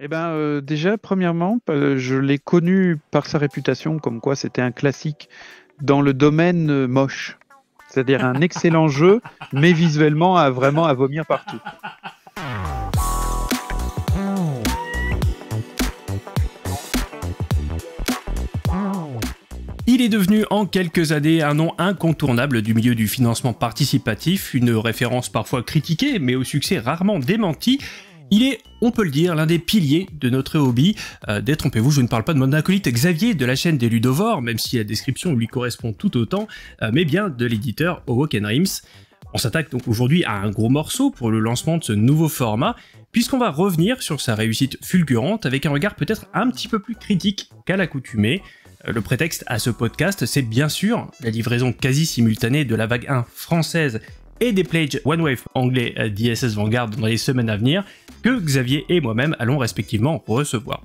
Eh ben, euh, déjà, premièrement, euh, je l'ai connu par sa réputation, comme quoi c'était un classique dans le domaine euh, moche. C'est-à-dire un excellent jeu, mais visuellement à vraiment à vomir partout. Il est devenu en quelques années un nom incontournable du milieu du financement participatif, une référence parfois critiquée, mais au succès rarement démenti, il est, on peut le dire, l'un des piliers de notre hobby. Euh, Détrompez-vous, je ne parle pas de mon acolyte Xavier de la chaîne des Ludovores, même si la description lui correspond tout autant, euh, mais bien de l'éditeur Awoken Rims. On s'attaque donc aujourd'hui à un gros morceau pour le lancement de ce nouveau format, puisqu'on va revenir sur sa réussite fulgurante avec un regard peut-être un petit peu plus critique qu'à l'accoutumée. Euh, le prétexte à ce podcast, c'est bien sûr la livraison quasi simultanée de la vague 1 française et des plages One-Wave anglais euh, d'ISS Vanguard dans les semaines à venir que Xavier et moi-même allons respectivement recevoir.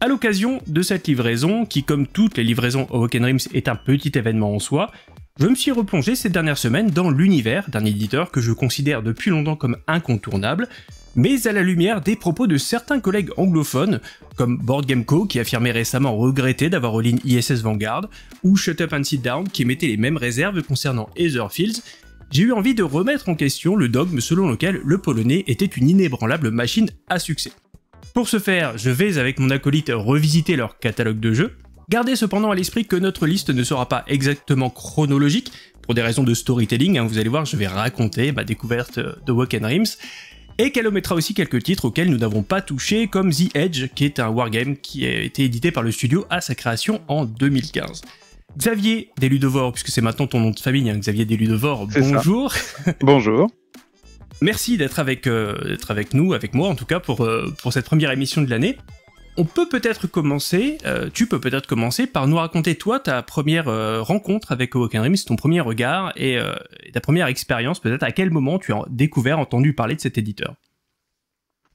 À l'occasion de cette livraison, qui comme toutes les livraisons Awaken Rims est un petit événement en soi, je me suis replongé ces dernières semaines dans l'univers d'un éditeur que je considère depuis longtemps comme incontournable, mais à la lumière des propos de certains collègues anglophones, comme Board Game Co qui affirmait récemment regretter d'avoir en ISS Vanguard, ou Shut Up and Sit Down qui mettait les mêmes réserves concernant Aetherfields, Fields, j'ai eu envie de remettre en question le dogme selon lequel le polonais était une inébranlable machine à succès. Pour ce faire, je vais avec mon acolyte revisiter leur catalogue de jeux. Gardez cependant à l'esprit que notre liste ne sera pas exactement chronologique, pour des raisons de storytelling, hein, vous allez voir, je vais raconter ma découverte euh, de Rims, et qu'elle omettra aussi quelques titres auxquels nous n'avons pas touché, comme The Edge, qui est un wargame qui a été édité par le studio à sa création en 2015. Xavier Deludevor, puisque c'est maintenant ton nom de famille, hein, Xavier Deludevor, bonjour. bonjour. Merci d'être avec, euh, avec nous, avec moi en tout cas, pour, euh, pour cette première émission de l'année. On peut peut-être commencer, euh, tu peux peut-être commencer par nous raconter toi ta première rencontre avec Awoken Dreams, ton premier regard et ta première expérience peut-être, à quel moment tu as découvert, entendu parler de cet éditeur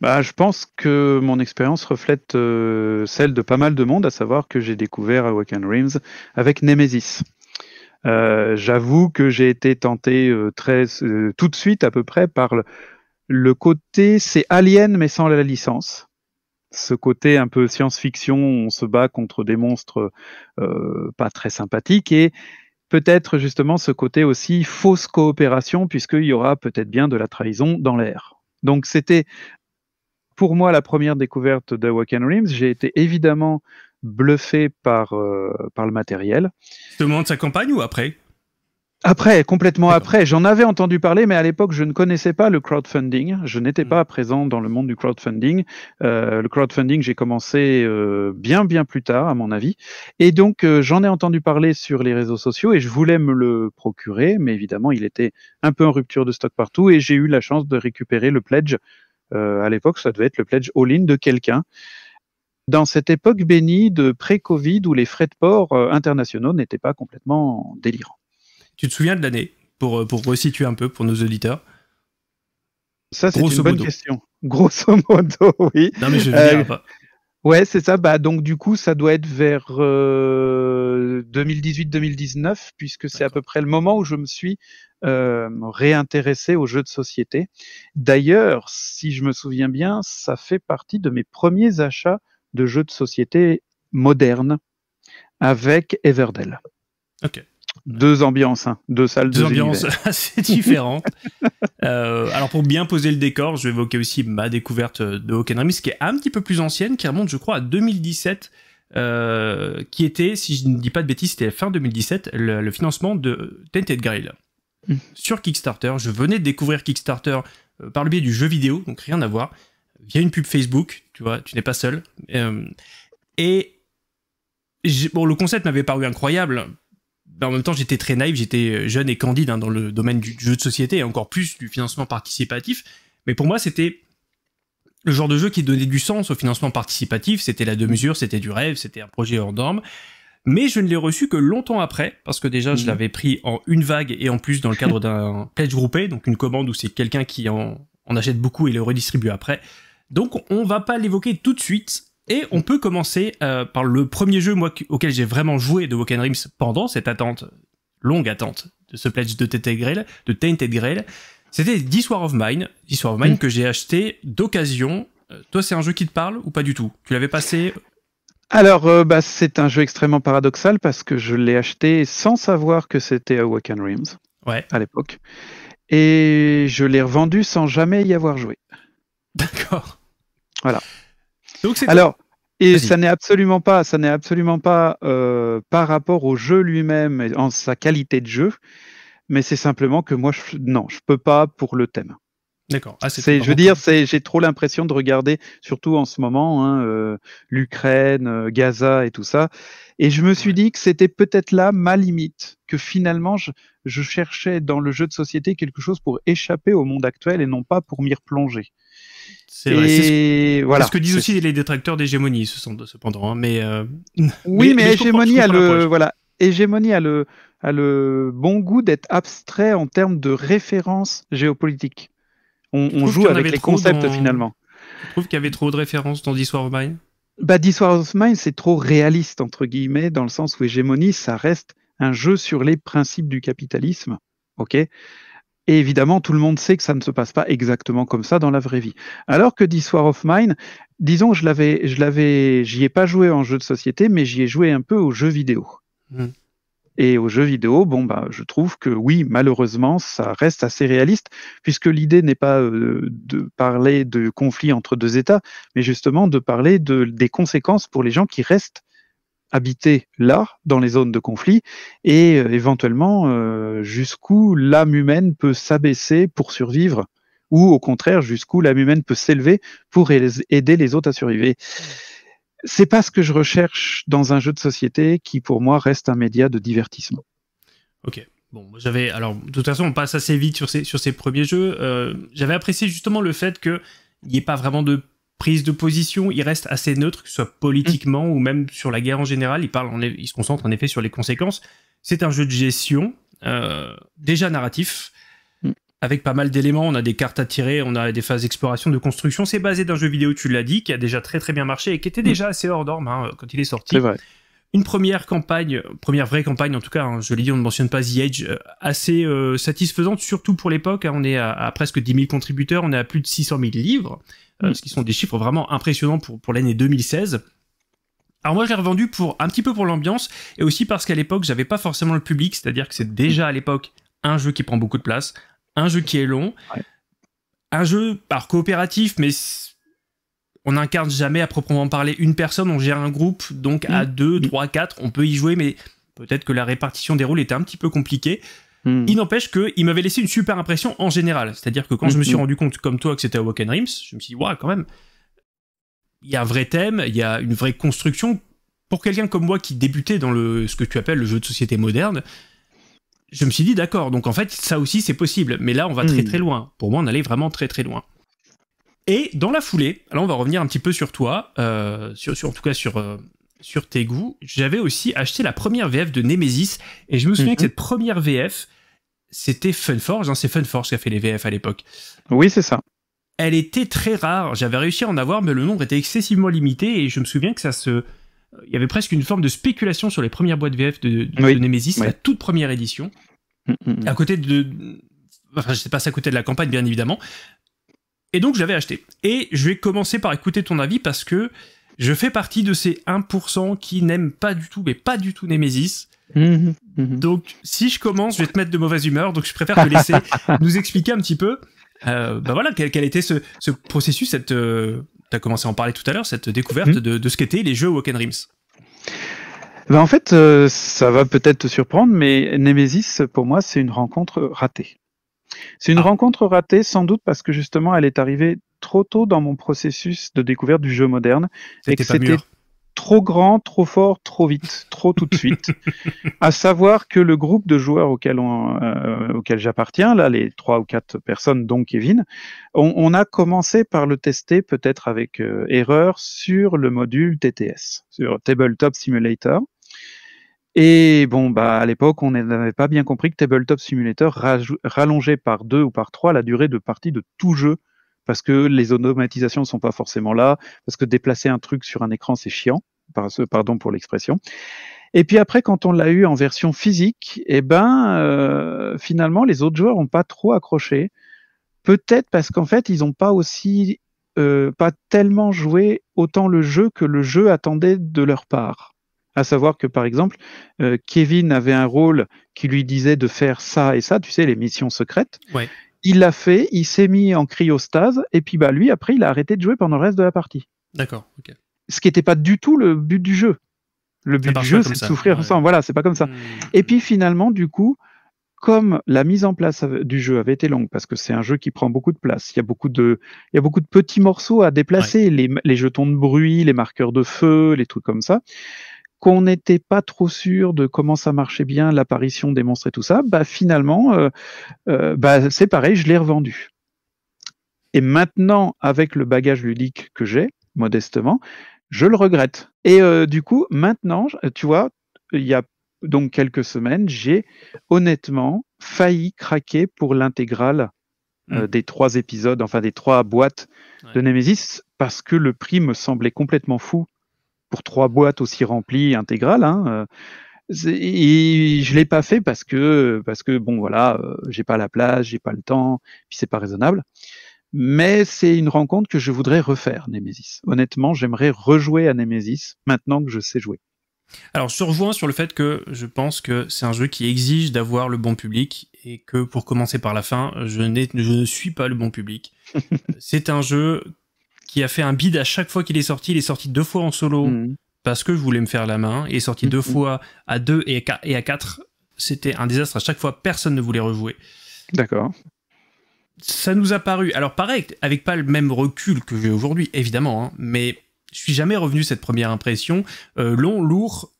bah, Je pense que mon expérience reflète euh, celle de pas mal de monde, à savoir que j'ai découvert Awaken Realms avec Nemesis. Euh, j'avoue que j'ai été tenté euh, très, tout de suite à peu près par le, le côté c'est Alien mais sans la licence. Ce côté un peu science-fiction, on se bat contre des monstres pas très sympathiques et peut-être justement ce côté aussi fausse coopération, puisqu'il y aura peut-être bien de la trahison dans l'air. Donc c'était pour moi la première découverte de d'Awaken Rims. J'ai été évidemment bluffé par, euh, par le matériel. demande au sa campagne ou après après, complètement après. J'en avais entendu parler, mais à l'époque, je ne connaissais pas le crowdfunding. Je n'étais mm. pas présent dans le monde du crowdfunding. Euh, le crowdfunding, j'ai commencé euh, bien, bien plus tard, à mon avis. Et donc, j'en ai entendu parler sur les réseaux sociaux et je voulais me le procurer, mais évidemment, il était un peu en rupture de stock partout et j'ai eu la chance de récupérer le pledge euh, à l'époque, ça devait être le pledge all-in de quelqu'un. Dans cette époque bénie de pré-Covid où les frais de port euh, internationaux n'étaient pas complètement délirants. Tu te souviens de l'année pour, euh, pour resituer un peu pour nos auditeurs Ça, c'est une bonne question. Grosso modo, oui. Non, mais je ne pas. Ouais, c'est ça. Bah, donc, du coup, ça doit être vers 2018-2019, puisque c'est à peu près le moment où je me suis euh, réintéresser aux jeux de société. D'ailleurs, si je me souviens bien, ça fait partie de mes premiers achats de jeux de société modernes avec Everdell. Ok. Deux ambiances, hein. deux salles, deux, deux ambiances assez différentes. Euh, alors pour bien poser le décor, je vais évoquer aussi ma découverte de Hockenheim, qui est un petit peu plus ancienne, qui remonte je crois à 2017, euh, qui était, si je ne dis pas de bêtises, c'était fin 2017, le, financement de Tainted Grail. Mm. sur Kickstarter. Je venais de découvrir Kickstarter euh, par le biais du jeu vidéo, donc rien à voir, via une pub Facebook, tu vois, tu n'es pas seul. Euh, et bon, le concept m'avait paru incroyable. Mais en même temps, j'étais très naïf, j'étais euh, jeune et candide hein, dans le domaine du jeu de société et encore plus du financement participatif. Mais pour moi, c'était le genre de jeu qui donnait du sens au financement participatif. C'était la deux mesures, c'était du rêve, c'était un projet hors norme mais je ne l'ai reçu que longtemps après, parce que déjà je mhm. l'avais pris en une vague et en plus dans le cadre d'un pledge groupé, donc une commande où c'est quelqu'un qui en, achète beaucoup et le redistribue après. Donc on va pas l'évoquer tout de suite, et on peut commencer euh, par le premier jeu auquel j'ai vraiment joué de Woken Rims pendant cette attente, longue attente de ce pledge de Tainted Grail, de C'était This War of Mine, of Mine mhm. que j'ai acheté d'occasion. Euh, toi, c'est un jeu qui te parle ou pas du tout Tu l'avais passé alors, euh, bah, c'est un jeu extrêmement paradoxal parce que je l'ai acheté sans savoir que c'était Awaken Realms à l'époque. Et je l'ai revendu sans jamais y avoir joué. D'accord. Voilà. Donc c'est Alors, et ça n'est absolument pas, ça n'est absolument pas euh, par rapport au jeu lui-même en sa qualité de jeu, mais c'est simplement que moi, je, non, je peux pas pour le thème. D'accord. Ah, je veux dire, j'ai trop l'impression de regarder, surtout en ce moment, hein, euh, l'Ukraine, euh, Gaza et tout ça. Et je me suis dit que c'était peut-être là ma limite, que finalement, je, cherchais dans le jeu de société quelque chose pour échapper au monde actuel et non pas pour m'y replonger. C'est ce, que disent aussi les détracteurs d'hégémonie, ce sont cependant. Hein, mais euh, oui, mais, hégémonie a le voilà, hégémonie le a le bon goût d'être abstrait en termes de référence géopolitique on, joue avec les concepts finalement. Tu trouve qu'il y avait trop de références dans This War of Mine bah, This War of Mine, c'est trop réaliste, entre guillemets, dans le sens où Hégémonie, ça reste un jeu sur les principes du capitalisme. ok et évidemment, tout le monde sait que ça ne se passe pas exactement comme ça dans la vraie vie. Alors que This War of Mine, disons, je l'avais, je l'avais, j'y ai pas joué en jeu de société, mais j'y ai joué un peu au jeu vidéo. Hmm. Et aux jeux vidéo, bon, ben, je trouve que oui, malheureusement, ça reste assez réaliste, puisque l'idée n'est pas euh, de parler de conflit entre deux États, mais justement de parler de, des conséquences pour les gens qui restent habités là, dans les zones de conflit, et euh, éventuellement euh, jusqu'où l'âme humaine peut s'abaisser pour survivre, ou au contraire jusqu'où l'âme humaine peut s'élever pour aider les autres à survivre c'est pas ce que je recherche dans un jeu de société qui pour moi reste un média de divertissement. Ok. Bon, j'avais alors de toute façon on passe assez vite sur ces sur ces premiers jeux. Euh, j'avais apprécié justement le fait qu'il il n'y ait pas vraiment de prise de position. Il reste assez neutre, que ce soit politiquement ou même sur la guerre en général. Il parle, il se concentre en effet sur les conséquences. C'est un jeu de gestion, euh, déjà narratif avec pas mal d'éléments. On a des cartes à tirer, on a des phases d'exploration, de construction. C'est basé d'un jeu vidéo, tu l'as dit, qui a déjà très très bien marché et qui était mm. déjà assez hors norme hein, quand il est sorti. Une première campagne, première vraie campagne en tout cas, hein, je l'ai dit, on ne mentionne pas The Edge, euh, assez euh, satisfaisante, surtout pour l'époque. Hein. on est à, presque 10 000 contributeurs, on est à plus de 600 000 livres, euh, mm. ce qui sont des chiffres vraiment impressionnants pour, pour l'année 2016. Alors moi je l'ai revendu pour un petit peu pour l'ambiance et aussi parce qu'à l'époque j'avais pas forcément le public, c'est-à-dire que c'est déjà à l'époque un jeu qui prend beaucoup de place, un jeu qui est long, un jeu par coopératif, mais on n'incarne jamais à proprement parler une personne, on gère un groupe, donc à 2, 3, 4, on peut y jouer, mais peut-être que la répartition des rôles était un petit peu compliquée. Mm. Il n'empêche qu'il m'avait laissé une super impression en général. C'est-à-dire que quand je me suis mm. rendu compte, comme toi, que c'était Awoken Rims, je me suis dit, waouh, quand même, il y a un vrai thème, il y a une vraie construction. Pour quelqu'un comme moi qui débutait dans le, ce que tu appelles le jeu de société moderne, je me suis dit d'accord, donc en fait ça aussi c'est possible, mais là on va très hmm. très loin. Pour moi on allait vraiment très très loin. Et dans la foulée, alors on va revenir un petit peu sur toi, euh, en tout cas sur, euh, sur tes goûts, j'avais aussi acheté la première VF de Nemesis, et je me souviens que mhm. cette première VF, c'était Funforge, hein. c'est Funforge qui a fait les VF à l'époque. Oui c'est ça. Elle était très rare, j'avais réussi à en avoir, mais le nombre était excessivement limité, et je me souviens que ça se euh, il y avait presque une forme de spéculation sur les premières boîtes VF de, de, Nemesis, la toute première édition. Mm, mm, mm. À côté de. Enfin, j'étais pas à côté de la campagne, bien évidemment. Et donc, j'avais acheté. Et je vais commencer par écouter ton avis parce que je fais partie de ces 1% qui n'aiment pas du tout, mais pas du tout Nemesis. Donc, si je commence, je vais te mettre de mauvaise humeur. Donc, je préfère te laisser nous expliquer un petit peu, euh, bah voilà, quel, était ce, ce processus, cette, euh, tu as commencé à en parler tout à l'heure, cette découverte hmm. de, ce qu'étaient les jeux Woken Rims. Ben, en fait, euh, ça va peut-être te surprendre, mais Nemesis, pour moi, c'est une rencontre ratée. C'est une ah. rencontre ratée, sans doute parce que justement, elle est arrivée trop tôt dans mon processus de découverte du jeu moderne. C'était trop grand, trop fort, trop vite, trop tout de suite. à savoir que le groupe de joueurs euh, auquel, j'appartiens, là, les trois ou quatre personnes, dont Kevin, on, a commencé par le tester peut-être avec euh, erreur sur le module TTS, sur Tabletop Simulator. Et bon, bah, à l'époque, on n'avait pas bien compris que Tabletop Simulator rallongeait par deux ou par trois la durée de partie de tout jeu parce que les automatisations ne sont pas forcément là, parce que déplacer un truc sur un écran, c'est chiant pardon pour l'expression. Et puis après, quand on l'a eu en version physique, eh ben, euh, finalement, les autres joueurs n'ont pas trop accroché. Peut-être parce qu'en fait, ils n'ont pas aussi, euh, pas tellement joué autant le jeu que le jeu attendait de leur part. À savoir que, par exemple, euh, Kevin avait un rôle qui lui disait de faire ça et ça, tu sais, les missions secrètes. Il l'a fait, il s'est mis en cryostase, et puis bah, lui, après, il a arrêté de jouer pendant le reste de la partie. D'accord, ok ce qui n'était pas du tout le but du jeu. Le but du jeu, c'est de souffrir ensemble. sans. Voilà, c'est pas comme ça. Hmm. Et puis finalement, du coup, comme la mise en place du jeu avait été longue, parce que c'est un jeu qui prend beaucoup de place, il y a beaucoup de, il a beaucoup de petits morceaux à déplacer, les, jetons de bruit, les marqueurs de feu, les trucs comme ça, qu'on n'était pas trop sûr de comment ça marchait bien, l'apparition des monstres et tout ça, bah finalement, euh, euh, bah c'est pareil, je l'ai revendu. Et maintenant, avec le bagage ludique que j'ai, modestement, je le regrette. Et euh, du coup, maintenant, tu vois, il y a donc quelques semaines, j'ai honnêtement failli craquer pour l'intégrale euh, hmm. des trois épisodes, enfin des trois boîtes de Nemesis, parce que le prix me semblait complètement fou pour trois boîtes aussi remplies, intégrales. Hein, euh, et je l'ai pas fait parce que parce que bon voilà, j'ai pas la place, j'ai pas le temps, puis c'est pas raisonnable. Mais c'est une rencontre que je voudrais refaire, Nemesis. Honnêtement, j'aimerais rejouer à Nemesis maintenant que je sais jouer. Alors, je rejoins sur le fait que je pense que c'est un jeu qui exige d'avoir le bon public et que pour commencer par la fin, je, ne suis pas le bon public. c'est un jeu qui a fait un bid à chaque fois qu'il est sorti. Il est sorti deux fois en solo hmm. parce que je voulais me faire la main. Il est sorti deux hmm. fois à deux et à quatre. C'était un désastre à chaque fois. Personne ne voulait rejouer. D'accord ça nous a paru, alors pareil, avec pas le même recul que j'ai aujourd'hui, évidemment, hein, mais je suis jamais revenu cette première impression. Euh, long, lourd,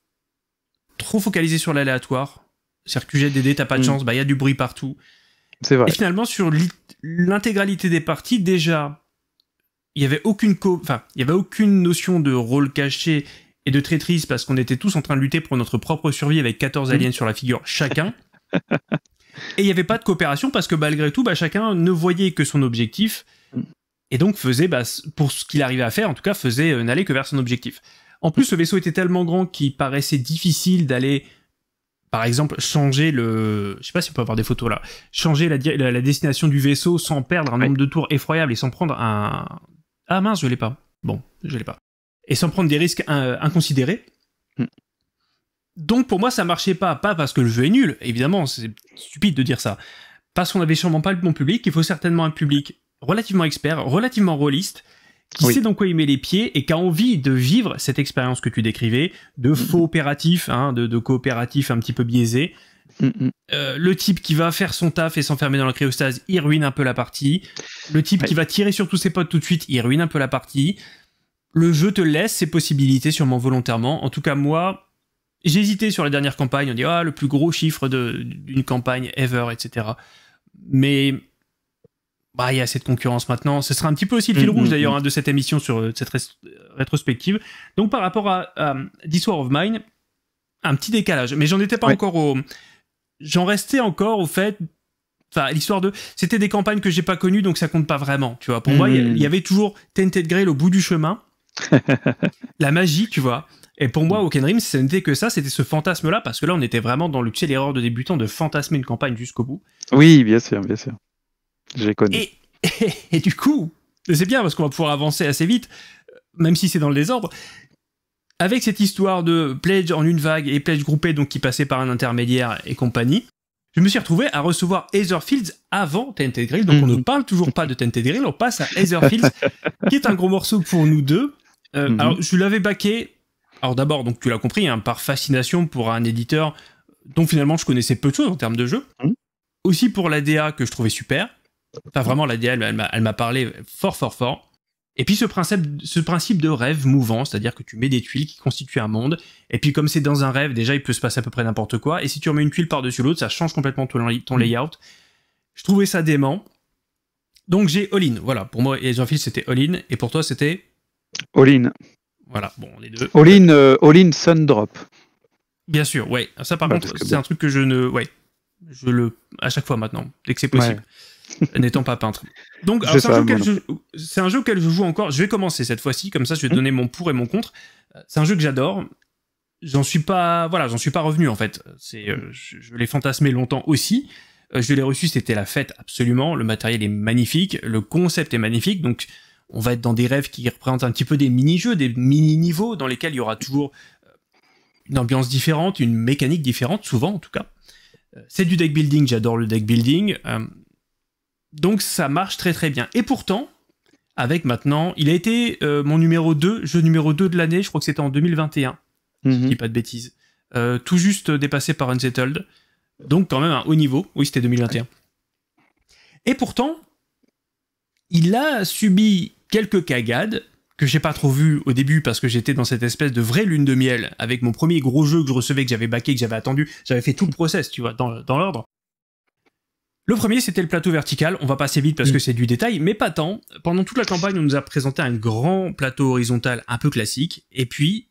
trop focalisé sur l'aléatoire. C'est-à-dire QGDD, t'as pas de mm. chance, il bah, y a du bruit partout. C'est vrai. Et finalement, sur l'intégralité des parties, déjà, il y avait aucune enfin, il y avait aucune notion de rôle caché et de traîtrise parce qu'on était tous en train de lutter pour notre propre survie avec 14 mm. aliens sur la figure chacun. Et il n'y avait pas de coopération parce que malgré tout, bah, chacun ne voyait que son objectif et donc faisait, bah, pour ce qu'il arrivait à faire, en tout cas, faisait euh, n'aller que vers son objectif. En plus, le vaisseau était tellement grand qu'il paraissait difficile d'aller, par exemple, changer le. Je sais pas si on peut avoir des photos là. Changer la, destination du vaisseau sans perdre un nombre de tours effroyable et sans prendre un. Ah mince, je l'ai pas. Bon, je l'ai pas. Et sans prendre des risques euh, inconsidérés. Donc pour moi, ça marchait pas, pas parce que le jeu est nul, évidemment, c'est stupide de dire ça. Parce qu'on avait sûrement pas le bon public, il faut certainement un public relativement expert, relativement rôliste, qui sait dans quoi il met les pieds et qui a envie de vivre cette expérience que tu décrivais, de faux opératif, hein, de, coopératif un petit peu biaisé. Euh, le type qui va faire son taf et s'enfermer dans la cryostase, il ruine un peu la partie. Le type qui va tirer sur tous ses potes tout de suite, il ruine un peu la partie. Le jeu te laisse ses possibilités sûrement volontairement. En tout cas, moi, hésité sur la dernière campagne, on dit ah, le plus gros chiffre d'une campagne ever, etc. Mais bah, il y a cette concurrence maintenant. Ce sera un petit peu aussi le fil mm, rouge mm, d'ailleurs mm. Hein, de cette émission sur euh, cette rétrospective. Donc par rapport à, à, of Mine, un petit décalage. Mais j'en étais pas encore au. J'en restais encore au fait. Enfin, l'histoire de. C'était des campagnes que j'ai pas connues, donc ça compte pas vraiment. Tu vois, pour moi, il y, avait toujours Tainted Grail au bout du chemin la magie, tu vois. Et pour moi, mm. au Kenrim, ce n'était que ça, c'était ce fantasme-là, parce que là, on était vraiment dans le, tu l'erreur de débutant de fantasmer une campagne jusqu'au bout. Oui, bien sûr, bien sûr. J'ai connu. Et, du coup, c'est bien parce qu'on va pouvoir avancer assez vite, euh, même si c'est dans le désordre. Avec cette histoire de pledge en une vague et pledge groupé, donc qui passait par un intermédiaire et compagnie, je me suis retrouvé à recevoir Etherfields avant Tented Donc on mm. ne parle toujours pas de Tented on passe à Etherfields, qui est un gros morceau pour nous deux. Euh, mhm. Alors, je l'avais baqué. Alors, d'abord, donc tu l'as compris, hein, par fascination pour un éditeur dont finalement je connaissais peu de choses en termes de jeu. Mhm. Aussi pour la DA que je trouvais super. Enfin, vraiment, la DA, elle, m'a parlé fort, fort, fort. Et puis ce principe, ce principe de rêve mouvant, c'est-à-dire que tu mets des tuiles qui constituent un monde, et puis comme c'est dans un rêve, déjà il peut se passer à peu près n'importe quoi, et si tu remets une tuile par-dessus l'autre, ça change complètement ton, ton, mhm. layout. Je trouvais ça dément. Donc j'ai all-in, voilà, pour moi les Enfils c'était all-in, et pour toi c'était All in. Voilà, bon, est deux. All euh, in, Sundrop. Bien sûr, ouais. Ça, par contre, c'est un truc que je ne. Ouais. Je le. À chaque fois maintenant, dès que c'est possible. N'étant pas peintre. Donc, c'est un, un, jeu auquel je joue encore. Je vais commencer cette fois-ci, comme ça, je vais mmh. donner mon pour et mon contre. C'est un jeu que j'adore. J'en suis pas. Voilà, j'en suis pas revenu, en fait. C'est, euh, mmh. je, l'ai fantasmé longtemps aussi. Euh, je l'ai reçu, c'était la fête, absolument. Le matériel est magnifique. Le concept est magnifique. Donc, on va être dans des rêves qui représentent un petit peu des mini-jeux, des mini-niveaux dans lesquels il y aura toujours euh, une ambiance différente, une mécanique différente, souvent en tout cas. Euh, c'est du deck building, j'adore le deck building. Euh, donc ça marche très très bien. Et pourtant, avec maintenant, il a été mon numéro 2, jeu numéro 2 de l'année, je crois que c'était en 2021, mhm. dis pas de bêtises. tout juste dépassé par Unsettled. Donc quand même un haut niveau. Oui, c'était 2021. Et pourtant, il a subi quelques cagades que j'ai pas trop vues au début parce que j'étais dans cette espèce de vraie lune de miel avec mon premier gros jeu que je recevais, que j'avais baqué, que j'avais attendu. J'avais fait tout le process, tu vois, dans, l'ordre. Le premier, c'était le plateau vertical. On va passer vite parce mm. que c'est du détail, mais pas tant. Pendant toute la campagne, on nous a présenté un grand plateau horizontal un peu classique. Et puis,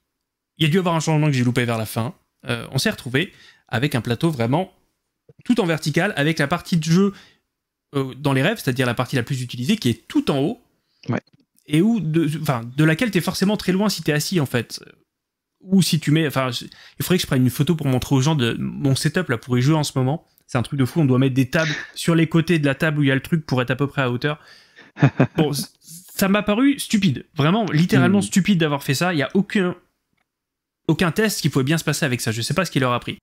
il y a dû avoir un changement que j'ai loupé vers la fin. Euh, on s'est retrouvé avec un plateau vraiment tout en vertical, avec la partie de jeu euh, dans les rêves, c'est-à-dire la partie la plus utilisée, qui est tout en haut, et où, de, de laquelle tu es forcément très loin si tu es assis, en fait. Ou si tu mets. Enfin, il faudrait que je prenne une photo pour montrer aux gens de mon setup là pour y jouer en ce moment. C'est un truc de fou. On doit mettre des tables sur les côtés de la table où il y a le truc pour être à peu près à hauteur. Bon, ça m'a paru stupide. Vraiment, littéralement hmm. stupide d'avoir fait ça. Il n'y a aucun, aucun test qui pouvait bien se passer avec ça. Je ne sais pas ce qu'il leur a pris.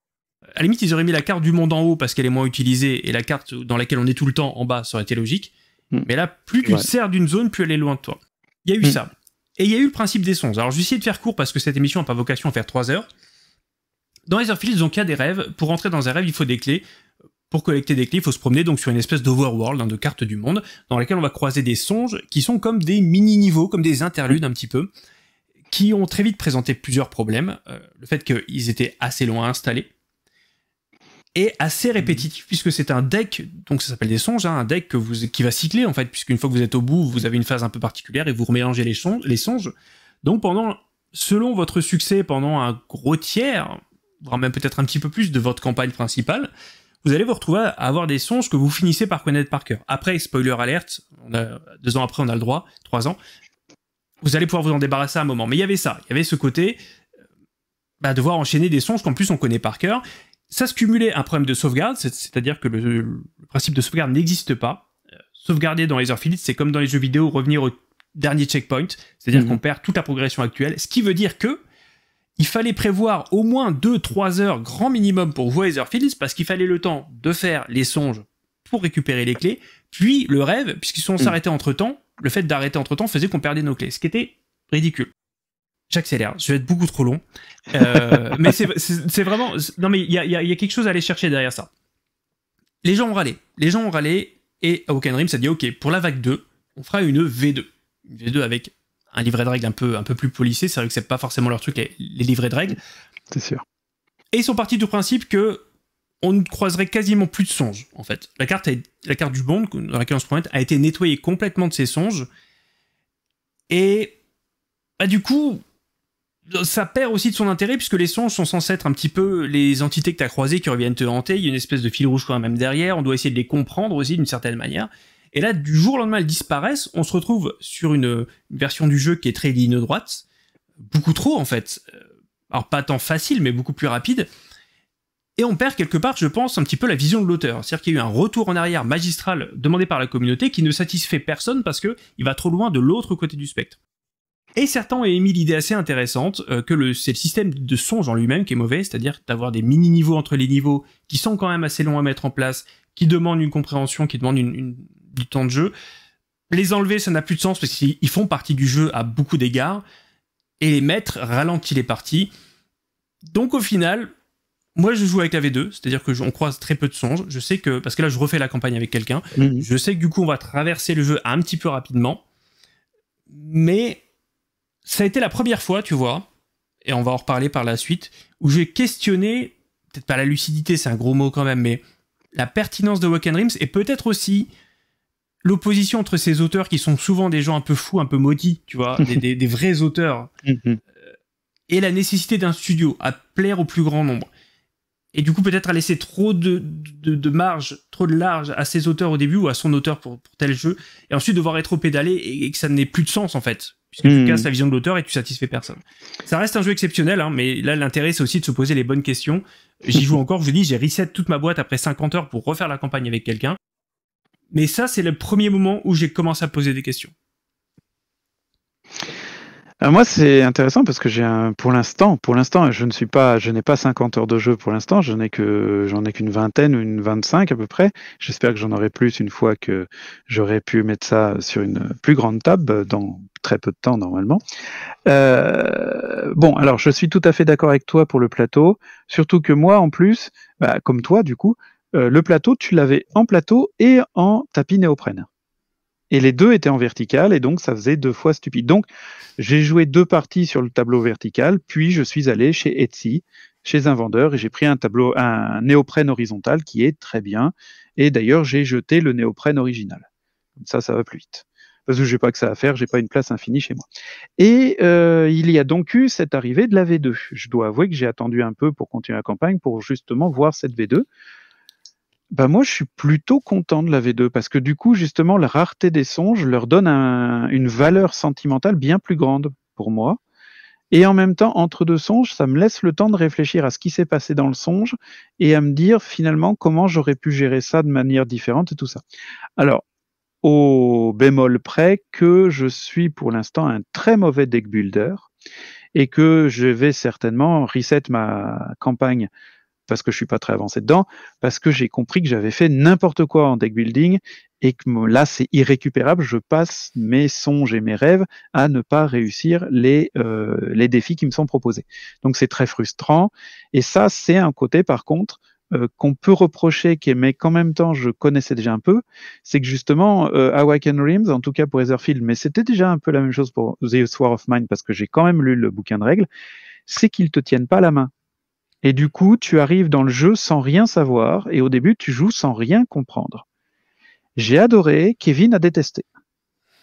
À la limite, ils auraient mis la carte du monde en haut parce qu'elle est moins utilisée et la carte dans laquelle on est tout le temps en bas, ça aurait été logique. Mm. Mais là, plus tu sers d'une zone, plus elle est loin de toi. Il y a eu mm. ça. Et il y a eu le principe des sons. Alors, je vais essayer de faire court parce que cette émission n'a pas vocation à faire trois heures. Dans les ils donc, il des rêves. Pour entrer dans un rêve, il faut des clés. Pour collecter des clés, il faut se promener donc sur une espèce d'overworld, hein, de carte du monde, dans laquelle on va croiser des songes qui sont comme des mini-niveaux, comme des interludes un petit peu, qui ont très vite présenté plusieurs problèmes. Euh, le fait qu'ils étaient assez loin installer est assez répétitif mm. puisque c'est un deck, donc ça s'appelle des songes, hein, un deck que vous, qui va cycler en fait, puisqu'une fois que vous êtes au bout, vous avez une phase un peu particulière et vous remélangez les, songes, les songes. Donc pendant, selon votre succès pendant un gros tiers, voire même peut-être un petit peu plus de votre campagne principale, vous allez vous retrouver à avoir des songes que vous finissez par connaître par cœur. Après, spoiler alerte, deux ans après on a le droit, trois ans, vous allez pouvoir vous en débarrasser à un moment. Mais il y avait ça, il y avait ce côté euh, bah, devoir enchaîner des songes qu'en plus on connaît par cœur, ça se cumulait un problème de sauvegarde, c'est-à-dire que le, principe de sauvegarde n'existe pas. Euh, sauvegarder dans Fields, c'est comme dans les jeux vidéo, revenir au dernier checkpoint, c'est-à-dire mhm. qu'on perd toute la progression actuelle, ce qui veut dire que il fallait prévoir au moins 2-3 heures grand minimum pour jouer Fields, parce qu'il fallait le temps de faire les songes pour récupérer les clés, puis le rêve, puisqu'ils sont s'arrêtés mhm. entre temps, le fait d'arrêter entre temps faisait qu'on perdait nos clés, ce qui était ridicule. J'accélère, je vais être beaucoup trop long. Euh, mais c'est vraiment. Non, mais il y a, quelque chose à aller chercher derrière ça. Les gens ont râlé. Les gens ont râlé et Awokenrim ça dit ok, pour la vague 2, on fera une V2. Une V2 avec un livret de règles un peu, un peu plus policé. C'est vrai que c'est pas forcément leur truc, les, livrets de règles. C'est sûr. Et ils sont partis du principe que on ne croiserait quasiment plus de songes, en fait. La carte, la carte du bond dans laquelle on se a été nettoyée complètement de ses songes. Et bah, du coup, ça perd aussi de son intérêt puisque les songes sont censés être un petit peu les entités que tu as croisées qui reviennent te hanter. Il y a une espèce de fil rouge quand même derrière. On doit essayer de les comprendre aussi d'une certaine manière. Et là, du jour au lendemain, elles disparaissent. On se retrouve sur une, version du jeu qui est très ligne droite. Beaucoup trop, en fait. Euh, alors, pas tant facile, mais beaucoup plus rapide. Et on perd quelque part, je pense, un petit peu la vision de l'auteur. C'est-à-dire qu'il y a eu un retour en arrière magistral demandé par la communauté qui ne satisfait personne parce que va trop loin de l'autre côté du spectre. Et certains ont émis l'idée assez intéressante euh, que le, c'est le système de songe en lui-même qui est mauvais, c'est-à-dire d'avoir des mini-niveaux entre les niveaux qui sont quand même assez longs à mettre en place, qui demandent une compréhension, qui demandent une, du temps de jeu. Les enlever, ça n'a plus de sens parce qu'ils font partie du jeu à beaucoup d'égards. Et les mettre ralentit les parties. Donc au final, moi, je joue avec la V2, c'est-à-dire que croise très peu de songes. Je sais que parce que là, je refais la campagne avec quelqu'un. Mmh. Je sais que du coup, on va traverser le jeu un petit peu rapidement, mais ça a été la première fois, tu vois, et on va en reparler par la suite, où j'ai questionné, peut-être pas la lucidité, c'est un gros mot quand même, mais la pertinence de Wacken Rims et peut-être aussi l'opposition entre ces auteurs qui sont souvent des gens un peu fous, un peu maudits, tu vois, des, des, vrais auteurs, mhm. euh, et la nécessité d'un studio à plaire au plus grand nombre et du coup peut-être à laisser trop de, de, marge, trop de large à ses auteurs au début ou à son auteur pour, tel jeu, et ensuite devoir être pédalé et, que ça n'ait plus de sens en fait. Puisque tu hmm. casses la vision de l'auteur et tu satisfais personne. Ça reste un jeu exceptionnel, hein, mais là l'intérêt c'est aussi de se poser les bonnes questions. J'y joue encore, je vous dis, j'ai reset toute ma boîte après 50 heures pour refaire la campagne avec quelqu'un. Mais ça c'est le premier moment où j'ai commencé à poser des questions. Ah, moi, c'est intéressant parce que j'ai un, pour l'instant, pour l'instant, je ne suis pas, je n'ai pas 50 heures de jeu pour l'instant. Je ai que, j'en ai qu'une vingtaine ou une vingt-cinq à peu près. J'espère que j'en aurai plus une fois que j'aurai pu mettre ça sur une plus grande table dans très peu de temps normalement. Euh, bon, alors je suis tout à fait d'accord avec toi pour le plateau, surtout que moi, en plus, bah, comme toi, du coup, euh, le plateau, tu l'avais en plateau et en tapis néoprène. Et les deux étaient en vertical, et donc ça faisait deux fois stupide. Donc j'ai joué deux parties sur le tableau vertical, puis je suis allé chez Etsy, chez un vendeur, et j'ai pris un tableau, un néoprène horizontal qui est très bien. Et d'ailleurs, j'ai jeté le néoprène original. Comme ça, ça va plus vite. Parce que j'ai pas que ça à faire, j'ai pas une place infinie chez moi. Et euh, il y a donc eu cette arrivée de la V2. Je dois avouer que j'ai attendu un peu pour continuer la campagne, pour justement voir cette V2 bah moi, je suis plutôt content de la V2 parce que du coup, justement, la rareté des songes leur donne une valeur sentimentale bien plus grande pour moi. Et en même temps, entre deux songes, ça me laisse le temps de réfléchir à ce qui s'est passé dans le songe et à me dire finalement comment j'aurais pu gérer ça de manière différente et tout ça. Alors, au bémol près que je suis pour l'instant un très mauvais deck builder et que je vais certainement reset ma campagne parce que je suis pas très avancé dedans, parce que j'ai compris que j'avais fait n'importe quoi en deck building et que là c'est irrécupérable. Je passe mes songes et mes rêves à ne pas réussir les euh, les défis qui me sont proposés. Donc c'est très frustrant et ça c'est un côté par contre euh, qu'on peut reprocher, mais qu'en même temps je connaissais déjà un peu, c'est que justement euh, Awaken Realms, en tout cas pour Etherfield, mais c'était déjà un peu la même chose pour The War of Mind, parce que j'ai quand même lu le bouquin de règles, c'est qu'ils te tiennent pas la main. Et du coup, tu arrives dans le jeu sans rien savoir, et au début, tu joues sans rien comprendre. J'ai adoré, Kevin a détesté.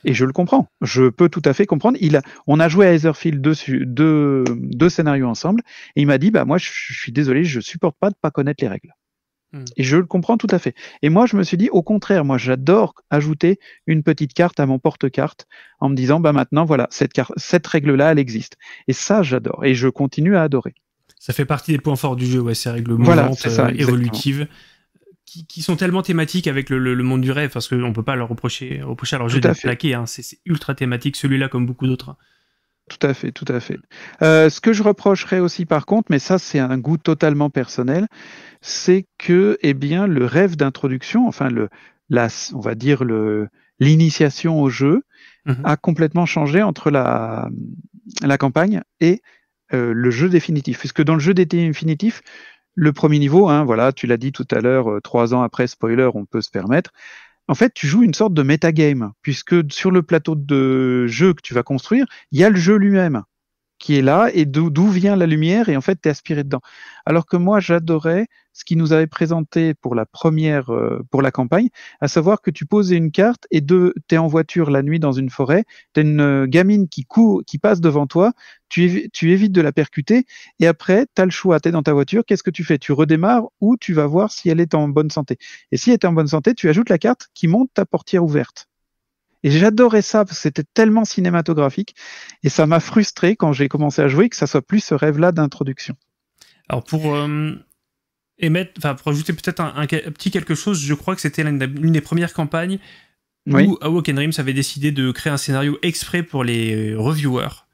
Et je le comprends. Je peux tout à fait comprendre. Il on a joué à Etherfield deux, deux, scénarios ensemble, et il m'a dit, bah moi, je, suis désolé, je supporte pas de pas connaître les règles. Hmm. Et je le comprends tout à fait. Et moi, je me suis dit, au contraire, moi, j'adore ajouter une petite carte à mon porte-carte en me disant, bah maintenant, voilà, cette, carte, cette règle-là, elle existe. Et ça, j'adore. Et je continue à adorer. Ça fait partie des points forts du jeu, ouais, ces règles mouvantes, ça, euh, évolutives, qui, sont tellement thématiques avec le, monde du rêve, parce qu'on ne peut pas leur reprocher, reprocher à leur jeu de c'est ultra thématique, celui-là comme beaucoup d'autres. Hein. Tout à fait, tout à fait. Euh, ce que je reprocherais aussi par contre, mais ça c'est un goût totalement personnel, c'est que eh bien, le rêve d'introduction, enfin le, la, on va dire l'initiation au jeu, mm-hmm. a complètement changé entre la, la campagne et euh, le jeu définitif. Puisque dans le jeu définitif, le premier niveau, hein, voilà, tu l'as dit tout à l'heure, euh, trois ans après, spoiler, on peut se permettre. En fait, tu joues une sorte de metagame, puisque sur le plateau de jeu que tu vas construire, il y a le jeu lui-même qui est là et d'où vient la lumière et en fait tu es aspiré dedans. Alors que moi j'adorais ce qui nous avait présenté pour la première euh, pour la campagne, à savoir que tu posais une carte et de tu es en voiture la nuit dans une forêt, tu as une euh, gamine qui court qui passe devant toi, tu, tu évites de la percuter et après tu as le choix, tu es dans ta voiture, qu'est-ce que tu fais Tu redémarres ou tu vas voir si elle est en bonne santé. Et si elle est en bonne santé, tu ajoutes la carte qui monte ta portière ouverte. Et j'adorais ça parce que c'était tellement cinématographique. Et ça m'a frustré quand j'ai commencé à jouer que ça soit plus ce rêve-là d'introduction. Alors pour émettre, euh, enfin pour ajouter peut-être un, petit quelque chose, je crois que c'était l'une des premières campagnes où Awoken Rims avait décidé de créer un scénario exprès pour les euh, reviewers.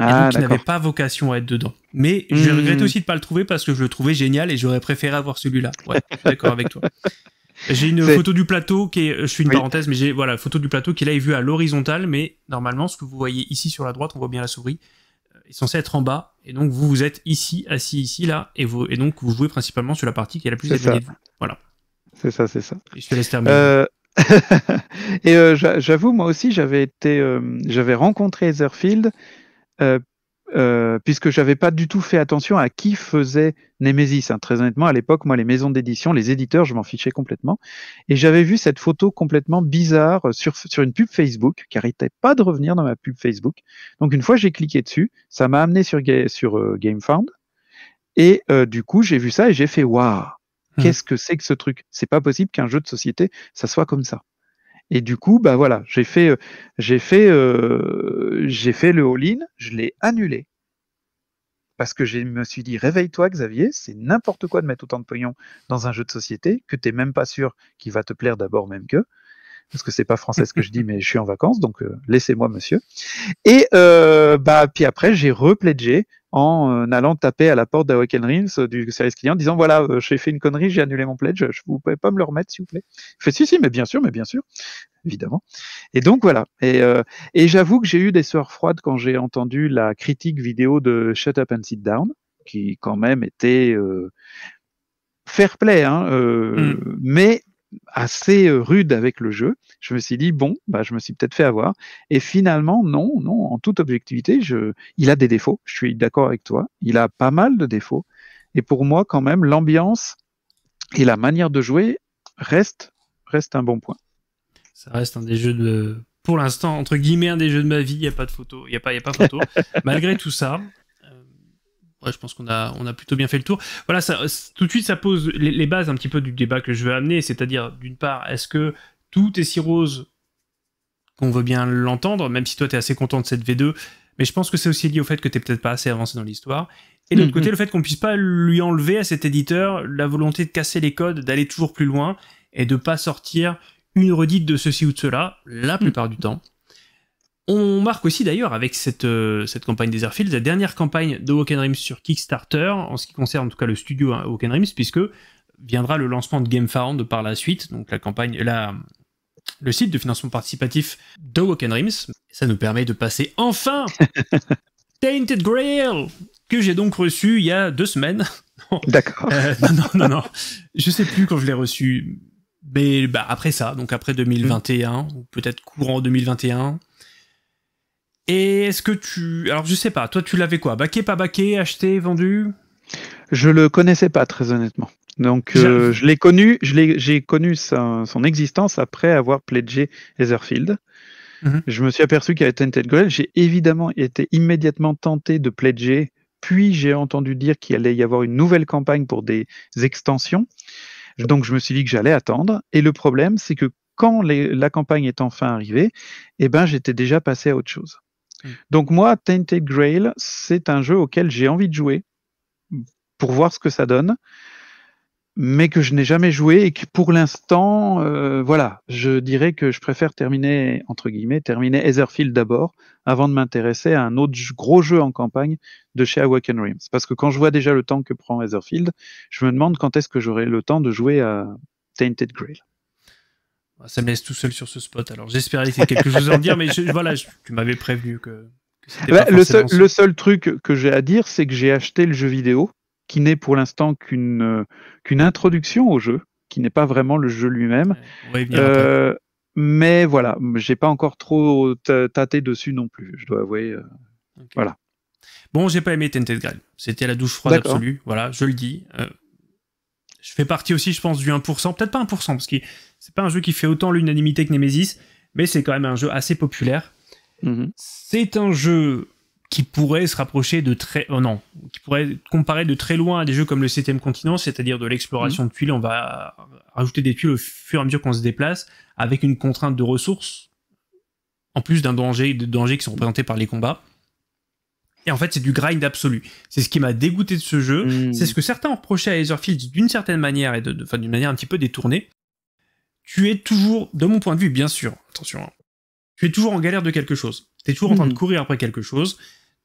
Ah, qui n'avaient pas vocation à être dedans. Mais je hmm. regrette aussi de ne pas le trouver parce que je le trouvais génial et j'aurais préféré avoir celui-là. Ouais, je suis d'accord avec toi. J'ai une photo du plateau qui est, je fais une parenthèse, mais j'ai voilà photo du plateau qui là est vue à l'horizontale, mais normalement ce que vous voyez ici sur la droite, on voit bien la souris, euh, est censé être en bas, et donc vous vous êtes ici, assis ici là, et vous et donc vous jouez principalement sur la partie qui est la plus éloignée de Voilà. C'est ça, c'est ça. Et je te laisse terminer. Euh, et euh, j'avoue, moi aussi, j'avais été, j'avais rencontré Etherfield euh, puisque j'avais pas du tout fait attention à qui faisait Nemesis. Hein. Très honnêtement, à l'époque, moi, les maisons d'édition, les éditeurs, je m'en fichais complètement. Et j'avais vu cette photo complètement bizarre sur, sur une pub Facebook, qui arrêtait pas de revenir dans ma pub Facebook. Donc une fois, j'ai cliqué dessus, ça m'a amené sur, sur euh, GameFound. Et euh, du coup, j'ai vu ça et j'ai fait waouh, hmm. qu'est-ce que c'est que ce truc C'est pas possible qu'un jeu de société, ça soit comme ça. Et du coup, bah voilà, j'ai fait, euh, j'ai fait, euh, j'ai fait le all-in, je l'ai annulé parce que je me suis dit réveille-toi Xavier, c'est n'importe quoi de mettre autant de pognon dans un jeu de société que tu n'es même pas sûr qu'il va te plaire d'abord même que parce que c'est pas français ce que je dis, mais je suis en vacances, donc euh, laissez-moi, monsieur. Et euh, bah puis après, j'ai repledgé en euh, allant taper à la porte d'Awaken Rings, euh, du service client, en disant voilà, j'ai fait une connerie, j'ai annulé mon pledge, je vous pouvez pas me le remettre, s'il vous plaît. Je fais si, si, mais bien sûr, mais bien sûr, évidemment. Et donc voilà. Et, et j'avoue que j'ai eu des soeurs froides quand j'ai entendu la critique vidéo de Shut Up and Sit Down, qui quand même était fair play, hein, mm. mais assez euh, rude avec le jeu, je me suis dit bon, bah je me suis peut-être fait avoir. Et finalement, non, non, en toute objectivité, je, il a des défauts. Je suis d'accord avec toi. Il a pas mal de défauts. Et pour moi, quand même, l'ambiance et la manière de jouer reste reste un bon point. Ça reste un des jeux de pour l'instant, entre guillemets, un des jeux de ma vie, il n'y a pas de photo, il n'y a pas, y a pas photo. Malgré tout ça, Ouais, je pense qu'on a, on a plutôt bien fait le tour. Voilà, ça, euh, tout de suite, ça pose les, bases un petit peu du débat que je veux amener, c'est-à-dire, d'une part, est-ce que tout est si rose qu'on veut bien l'entendre, même si toi, tu es assez content de cette V2, mais je pense que c'est aussi lié au fait que tu peut-être pas assez avancé dans l'histoire. Et de mm, l'autre côté, mm. le fait qu'on puisse pas lui enlever à cet éditeur la volonté de casser les codes, d'aller toujours plus loin et de pas sortir une redite de ceci ou de cela, la mm. plupart du temps. On marque aussi d'ailleurs avec cette, euh, cette campagne des Airfields la dernière campagne de Woken Rims sur Kickstarter, en ce qui concerne en tout cas le studio Woken hein, Rims, puisque viendra le lancement de GameFound par la suite, donc la campagne, là le site de financement participatif de Woken Rims. Ça nous permet de passer enfin Tainted Grail, que j'ai donc reçu il y a deux semaines. D'accord. Euh, non, non, non, non. Je sais plus quand je l'ai reçu. Mais bah, après ça, donc après 2021, ou peut-être courant 2021, et est-ce que tu. Alors, je sais pas, toi, tu l'avais quoi Baqué, pas baqué, acheté, vendu Je le connaissais pas, très honnêtement. Donc, euh, je l'ai connu, j'ai connu son existence après avoir pledgé Etherfield. Mhm. Je me suis aperçu qu'il y avait Tainted J'ai évidemment été immédiatement tenté de pledger, puis j'ai entendu dire qu'il allait y avoir une nouvelle campagne pour des extensions. Donc, je me suis dit que j'allais attendre. Et le problème, c'est que quand la campagne est enfin arrivée, eh ben, j'étais déjà passé à autre chose. Mm. Donc moi, Tainted Grail, c'est un jeu auquel j'ai envie de jouer pour voir ce que ça donne, mais que je n'ai jamais joué et que pour l'instant, euh, voilà, je dirais que je préfère terminer, entre guillemets, terminer Etherfield d'abord, avant de m'intéresser à un autre gros jeu en campagne de chez Awaken Realms. Parce que quand je vois déjà le temps que prend Etherfield, je me demande quand est-ce que j'aurai le temps de jouer à Tainted Grail. Ça me laisse tout seul sur ce spot. Alors j'espérais laisser quelque chose à en dire, mais voilà, tu m'avais prévenu que. que bah, le, seul, le, seul, truc que j'ai à dire, c'est que j'ai acheté le jeu vidéo, qui n'est pour l'instant qu'une euh, qu'une introduction au jeu, qui n'est pas vraiment le jeu lui-même. Euh, mais voilà, j'ai pas encore trop tâté dessus non plus. Je dois avouer. Euh, voilà. Bon, j'ai pas aimé Tented Grail. C'était la douche froide absolue. Voilà, je le dis je fais partie aussi, je pense, du 1%, peut-être pas 1%, parce que c'est pas un jeu qui fait autant l'unanimité que Nemesis, mais c'est quand même un jeu assez populaire. Mhm. C'est un jeu qui pourrait se rapprocher de très, oh non, qui pourrait comparer de très loin à des jeux comme le 7ème continent, c'est-à-dire de l'exploration mhm. de tuiles. On va rajouter des tuiles au fur et à mesure qu'on se déplace, avec une contrainte de ressources, en plus d'un danger, de dangers qui sont représentés par les combats. Et en fait, c'est du grind absolu. C'est ce qui m'a dégoûté de ce jeu. Hmm. C'est ce que certains ont reproché à Etherfield d'une certaine manière et d'une manière un petit peu détournée. Tu es toujours, de mon point de vue, bien sûr, attention, hein, tu es toujours en galère de quelque chose. Tu es toujours en train de hmm. courir après quelque chose.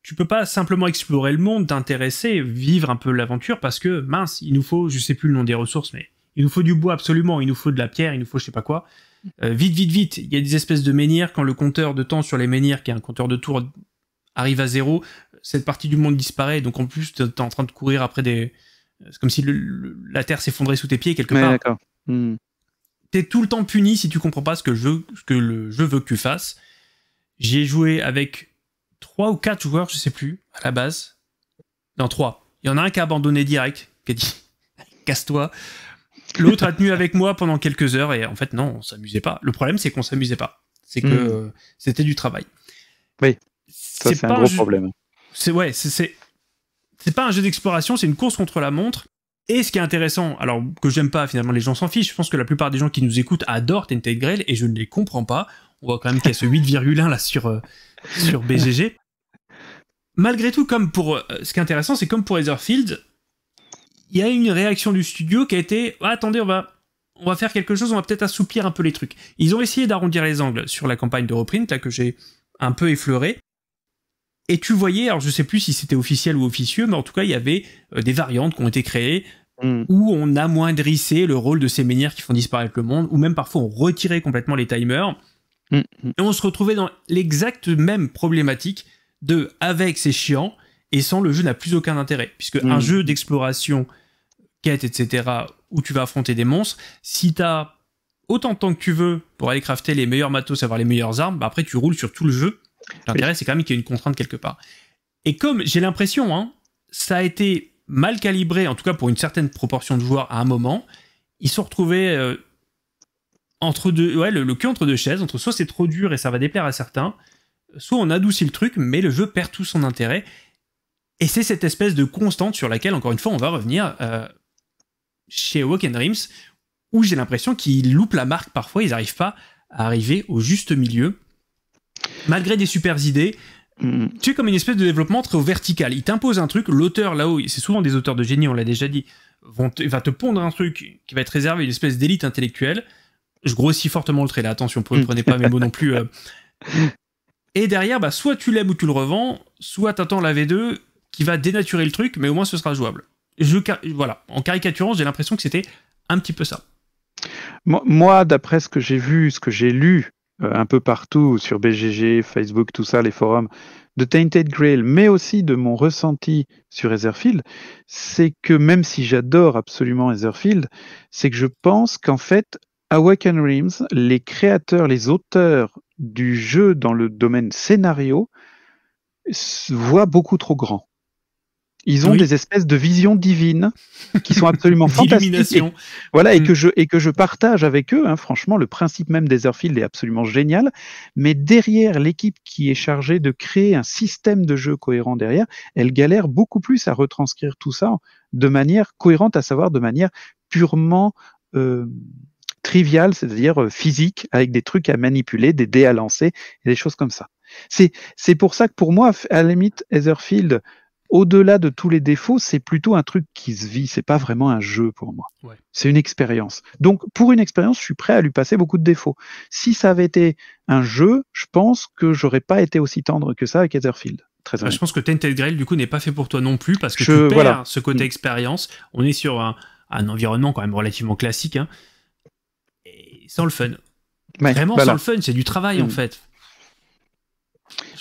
Tu peux pas simplement explorer le monde, t'intéresser, vivre un peu l'aventure parce que mince, il nous faut, je sais plus le nom des ressources, mais il nous faut du bois absolument, il nous faut de la pierre, il nous faut je sais pas quoi. Euh, vite, vite, vite, il y a des espèces de menhirs quand le compteur de temps sur les menhirs, qui est un compteur de tours, arrive à zéro, cette partie du monde disparaît, donc en plus, tu es en train de courir après des. C'est comme si la terre s'effondrait sous tes pieds quelque part. D'accord. Hmm. Tu es tout le temps puni si tu comprends pas ce que, je, ce que le jeu veut que tu fasses. J'y ai joué avec trois ou quatre joueurs, je sais plus, à la base. Non, trois. Il y en a un qui a abandonné direct, qui a dit casse-toi. L'autre a tenu avec moi pendant quelques heures et en fait, non, on s'amusait pas. Le problème, c'est qu'on s'amusait pas. C'est que hmm. euh, c'était du travail. Oui. Ça, c'est un gros problème c'est ouais, c'est c'est pas un jeu d'exploration, c'est une course contre la montre. Et ce qui est intéressant, alors que j'aime pas finalement, les gens s'en fichent. Je pense que la plupart des gens qui nous écoutent adorent Tainted Grail et je ne les comprends pas. On voit quand même qu'il y a ce 8,1 là sur euh, sur BGG. Malgré tout, comme pour euh, ce qui est intéressant, c'est comme pour Etherfield, il y a une réaction du studio qui a été ah, attendez, on va on va faire quelque chose, on va peut-être assouplir un peu les trucs. Ils ont essayé d'arrondir les angles sur la campagne de reprint là que j'ai un peu effleuré et tu voyais, alors je sais plus si c'était officiel ou officieux, mais en tout cas, il y avait euh, des variantes qui ont été créées mm. où on amoindrissait le rôle de ces menhirs qui font disparaître le monde, ou même parfois on retirait complètement les timers. Mm, mm. Et on se retrouvait dans l'exacte même problématique de avec c'est chiant et sans le jeu n'a plus aucun intérêt. Puisque un jeu d'exploration, quête, etc., où tu vas affronter des monstres, si tu as autant de temps que tu veux pour aller crafter les meilleurs matos, avoir les meilleures armes, bah, après tu roules sur tout le jeu L'intérêt, c'est quand même qu'il y ait une contrainte quelque part. Et comme j'ai l'impression, hein, ça a été mal calibré, en tout cas pour une certaine proportion de joueurs à un moment, ils se sont retrouvés euh, entre deux, ouais, le, cul entre deux chaises, entre soit c'est trop dur et ça va déplaire à certains, soit on adoucit le truc, mais le jeu perd tout son intérêt. Et c'est cette espèce de constante sur laquelle, encore une fois, on va revenir euh, chez Woken Dreams, où j'ai l'impression qu'ils loupent la marque parfois, ils n'arrivent pas à arriver au juste milieu malgré des supers idées, mm. Tu es comme une espèce de développement très vertical. Il t'impose un truc, l'auteur là-haut, c'est souvent des auteurs de génie, on l'a déjà dit, va te pondre un truc qui va être réservé à une espèce d'élite intellectuelle. Je grossis fortement le trait là, attention, ne prenez pas mes mots non plus. Euh. Et derrière, bah, soit tu l'aimes ou tu le revends, soit attends la V2 qui va dénaturer le truc, mais au moins ce sera jouable. voilà, en caricaturant, j'ai l'impression que c'était un petit peu ça. Moi, d'après ce que j'ai vu, ce que j'ai lu, euh, un peu partout sur BGG, Facebook, tout ça, les forums, de Tainted Grail, mais aussi de mon ressenti sur Etherfield, c'est que même si j'adore absolument Etherfield, c'est que je pense qu'en fait, Awaken Realms, les créateurs, les auteurs du jeu dans le domaine scénario, voient beaucoup trop grand. Ils ont des espèces de visions divines qui sont absolument fantastiques. Et, voilà, et, mm. que je, et que je partage avec eux. Hein, franchement, le principe même d'Etherfield est absolument génial. Mais derrière, l'équipe qui est chargée de créer un système de jeu cohérent derrière, elle galère beaucoup plus à retranscrire tout ça de manière cohérente, à savoir de manière purement euh, triviale, c'est-à-dire euh, physique, avec des trucs à manipuler, des dés à lancer et des choses comme ça. C'est pour ça que pour moi, à la limite, Etherfield au-delà de tous les défauts, c'est plutôt un truc qui se vit. C'est pas vraiment un jeu pour moi. C'est une expérience. Donc, pour une expérience, je suis prêt à lui passer beaucoup de défauts. Si ça avait été un jeu, je pense que j'aurais pas été aussi tendre que ça avec Etherfield. Très ah, je pense que Tainted Grail, du coup, n'est pas fait pour toi non plus parce que ce côté mm. expérience. On est sur un, environnement quand même relativement classique hein, sans le fun. Vraiment bah sans le fun, c'est du travail en mm. fait.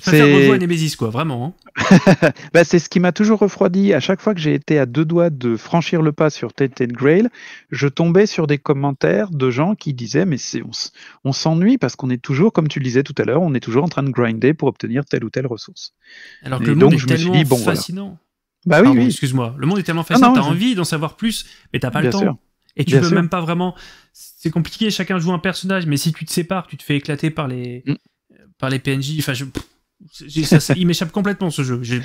Je Nemesis, quoi, vraiment. Hein. Bah, c'est ce qui m'a toujours refroidi. À chaque fois que j'ai été à deux doigts de franchir le pas sur Tainted Grail, je tombais sur des commentaires de gens qui disaient Mais on, s'ennuie parce qu'on est toujours, comme tu le disais tout à l'heure, on est toujours en train de grinder pour obtenir telle ou telle ressource. Alors que le monde est tellement fascinant. Bah oui, oui. excuse-moi. Le monde est tellement fascinant, t'as envie d'en savoir plus, mais t'as pas le temps. Et tu veux même pas vraiment. C'est compliqué, chacun joue un personnage, mais si tu te sépares, tu te fais éclater par les. Mm par les PNJ. Enfin, je, il m'échappe complètement ce jeu.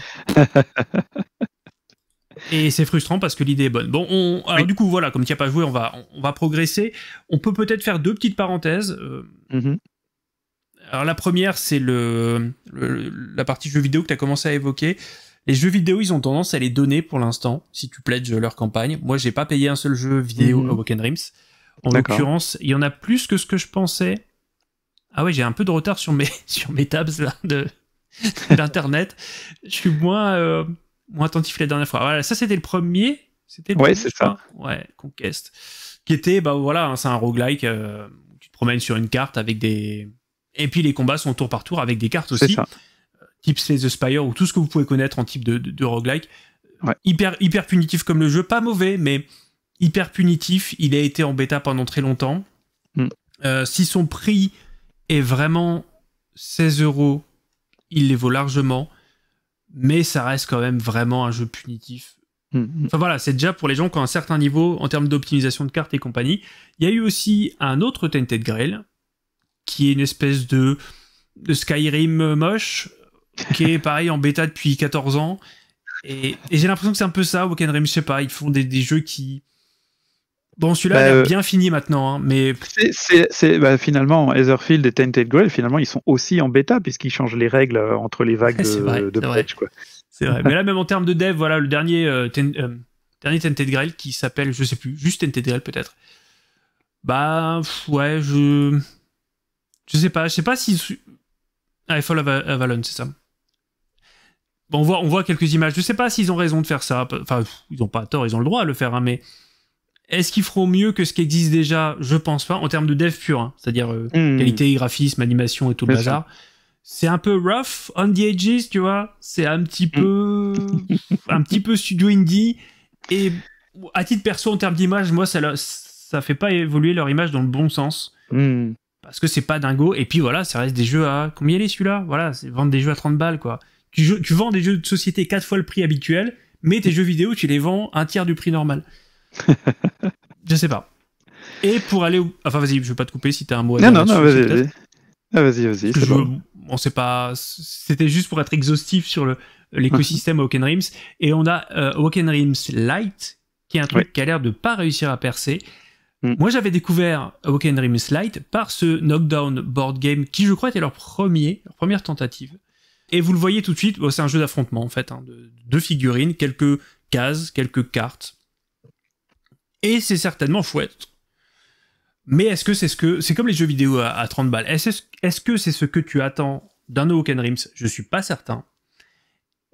Et c'est frustrant parce que l'idée est bonne. Bon, du coup, voilà, comme tu n'as as pas joué, on va, on, va progresser. On peut peut-être faire deux petites parenthèses. Euh. Mm-hmm. Alors, la première, c'est le, la partie jeux vidéo que tu as commencé à évoquer. Les jeux vidéo, ils ont tendance à les donner pour l'instant, si tu pledges leur campagne. Moi, j'ai pas payé un seul jeu vidéo mm-hmm. à Woken Dreams. En l'occurrence, il y en a plus que ce que je pensais. Ah ouais, j'ai un peu de retard sur mes, sur mes tabs là, de, d'internet. je suis moins, euh, moins attentif la dernière fois. Voilà, ça c'était le premier. C'était ouais, c'est ça. Ouais, Conquest. Qui était, bah voilà, hein, c'est un roguelike euh, tu te promènes sur une carte avec des. Et puis les combats sont tour par tour avec des cartes aussi. Euh, type Slay the Spire ou tout ce que vous pouvez connaître en type de, de, roguelike. Hyper, hyper punitif comme le jeu, pas mauvais, mais hyper punitif. Il a été en bêta pendant très longtemps. S'ils mm. si son prix et vraiment, 16 euros, il les vaut largement, mais ça reste quand même vraiment un jeu punitif. Mm, mm. Enfin voilà, c'est déjà pour les gens qui ont un certain niveau en termes d'optimisation de cartes et compagnie. Il y a eu aussi un autre Tainted Grail, qui est une espèce de, Skyrim moche, qui est pareil en bêta depuis 14 ans. Et, j'ai l'impression que c'est un peu ça, Wokenrim, je sais pas, ils font des jeux qui, Bon, celui-là, bah, il a euh, bien fini maintenant, hein, mais... C'est, bah, finalement, Etherfield et Tainted Grail, finalement, ils sont aussi en bêta, puisqu'ils changent les règles euh, entre les vagues de, vrai, quoi. C'est vrai. mais là, même en termes de dev, voilà, le dernier, euh, dernier Tainted Grail, qui s'appelle, je sais plus, juste Tainted Grail, peut-être. Bah, ouais, je... Je sais pas, je sais pas si... Ah, Fall of Avalon, c'est ça. Bon, on voit, on voit quelques images. Je sais pas s'ils ont raison de faire ça. Enfin, ils ont pas tort, ils ont le droit à le faire, hein, mais... Est-ce qu'ils feront mieux que ce qui existe déjà Je pense pas, en termes de dev pur, hein. c'est-à-dire euh, hmm. qualité, graphisme, animation et tout le bazar. C'est un peu rough, on the edges, tu vois. C'est un petit hmm. peu, un petit peu studio indie. Et à titre perso, en termes d'image, moi, ça, ça fait pas évoluer leur image dans le bon sens. Hmm. Parce que c'est pas dingo. Et puis voilà, ça reste des jeux à. Combien il est celui-là Voilà, c'est vendre des jeux à 30 balles, quoi. Tu, tu vends des jeux de société quatre fois le prix habituel, mais tes jeux vidéo, tu les vends un tiers du prix normal. je sais pas. Et pour aller. Enfin, vas-y, je vais pas te couper si t'as un mot à dire. Non, non, non, ah, vas-y, vas-y. vas-y, On sait pas. C'était juste pour être exhaustif sur le, l'écosystème Woken Rims. Et on a euh, Woken Rims Light qui est un truc qui a l'air de pas réussir à percer. Mm. Moi, j'avais découvert Woken Rims Light par ce Knockdown Board Game, qui je crois était leur premier, leur première tentative. Et vous le voyez tout de suite, c'est un jeu d'affrontement en fait, hein, deux figurines, quelques cases, quelques cartes, et c'est certainement fouette. Mais est-ce que c'est ce que. C'est comme les jeux vidéo à, 30 balles. Est-ce que c'est ce que tu attends d'un Awaken Rims Je suis pas certain.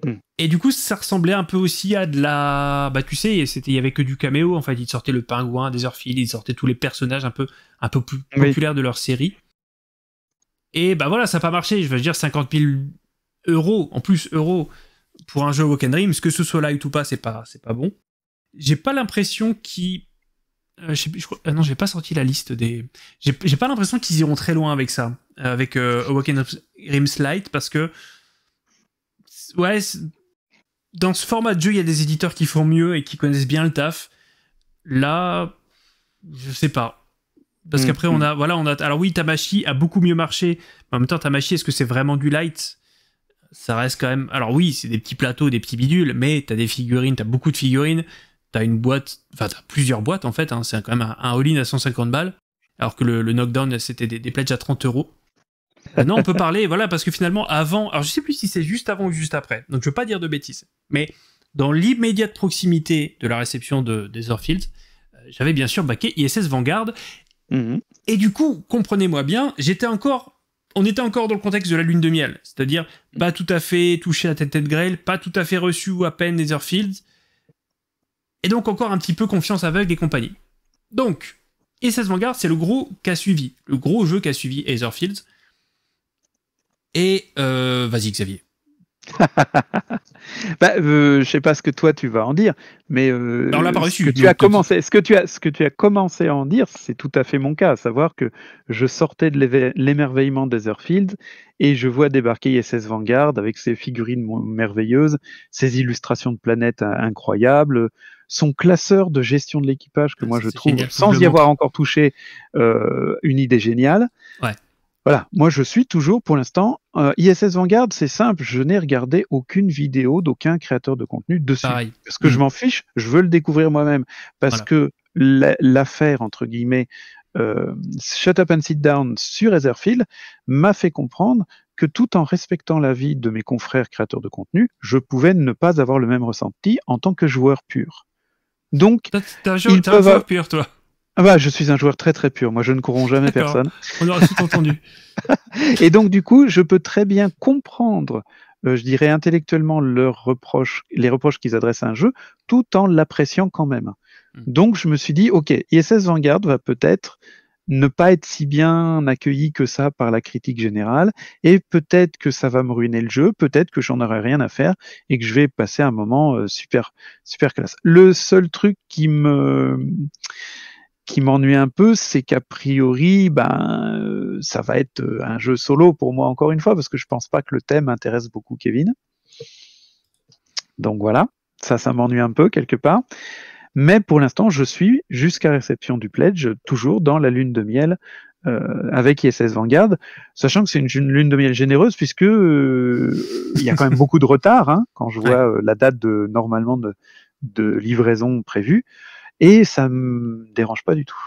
Hmm. Et du coup, ça ressemblait un peu aussi à de la. Bah, tu sais, il y avait que du caméo en fait. Ils sortaient le pingouin, des Orphils, ils sortaient tous les personnages un peu, un peu plus populaires de leur série. Et bah voilà, ça n'a pas marché. Je veux dire, 50 000 euros, en plus euros, pour un jeu Woken Dreams, que ce soit light ou pas, c'est pas, c'est pas bon j'ai pas l'impression qu'ils euh, euh, non, j'ai pas sorti la liste des. J'ai pas l'impression qu'ils iront très loin avec ça, euh, avec euh, of Grim's Light, parce que. Ouais, dans ce format de jeu, il y a des éditeurs qui font mieux et qui connaissent bien le taf. Là, je sais pas. Parce mm, qu'après, on mm. a. Voilà, on a. Alors oui, Tamashi a beaucoup mieux marché, en même temps, Tamashi, est-ce que c'est vraiment du light Ça reste quand même. Alors oui, c'est des petits plateaux, des petits bidules, mais t'as des figurines, t'as beaucoup de figurines t'as une boîte, enfin t'as plusieurs boîtes en fait, hein. c'est quand même un, all-in à 150 balles, alors que le, knockdown c'était des, pledges à 30 euros. Non, on peut parler, voilà, parce que finalement avant, alors je sais plus si c'est juste avant ou juste après, donc je veux pas dire de bêtises, mais dans l'immédiate proximité de la réception de, des Orfields, euh, j'avais bien sûr baqué ISS Vanguard. Mhm. Et du coup, comprenez-moi bien, j'étais encore, on était encore dans le contexte de la lune de miel, c'est-à-dire pas tout à fait touché à tête de grêle, pas tout à fait reçu ou à peine des Orfields, et donc encore un petit peu confiance aveugle des compagnies. Donc, ça Vanguard, c'est le gros qu'a suivi, le gros jeu qu'a suivi Aetherfield. Et euh, vas-y Xavier. bah, euh, je sais pas ce que toi tu vas en dire, mais euh, ce que tu as commencé, ce que tu as, ce que tu as commencé à en dire, c'est tout à fait mon cas, à savoir que je sortais de l'émerveillement des d'Etherfield et je vois débarquer ISS Vanguard avec ses figurines merveilleuses, ses illustrations de planètes euh, incroyables, son classeur de gestion de l'équipage que ah, moi je trouve, sans y avoir encore touché, une idée géniale. Ouais. Voilà, moi je suis toujours pour l'instant euh, ISS Vanguard, c'est simple, je n'ai regardé aucune vidéo d'aucun créateur de contenu dessus. Parce que je mm. m'en fiche, je veux le découvrir moi-même. Parce que l'affaire, entre guillemets, euh, Shut Up and Sit Down sur Etherfield m'a fait comprendre que tout en respectant l'avis de mes confrères créateurs de contenu, je pouvais ne pas avoir le même ressenti en tant que joueur pur. Donc, t'as, un joueur pur, toi. Ah bah, je suis un joueur très très pur. Moi, je ne corromps jamais personne. On aura tout entendu. et donc, du coup, je peux très bien comprendre, euh, je dirais intellectuellement, leurs reproches, les reproches qu'ils adressent à un jeu, tout en l'appréciant quand même. Hmm. Donc, je me suis dit, OK, ISS Vanguard va peut-être ne pas être si bien accueilli que ça par la critique générale, et peut-être que ça va me ruiner le jeu, peut-être que j'en aurai rien à faire et que je vais passer un moment euh, super, super classe. Le seul truc qui me qui m'ennuie un peu, c'est qu'a priori, ben, euh, ça va être euh, un jeu solo pour moi encore une fois, parce que je pense pas que le thème intéresse beaucoup Kevin. Donc voilà, ça, ça m'ennuie un peu quelque part. Mais pour l'instant, je suis, jusqu'à réception du pledge, toujours dans la lune de miel euh, avec ISS Vanguard, sachant que c'est une, lune de miel généreuse, puisque il y a quand même beaucoup de retard, hein, quand je vois la date de normalement de livraison prévue et ça me dérange pas du tout.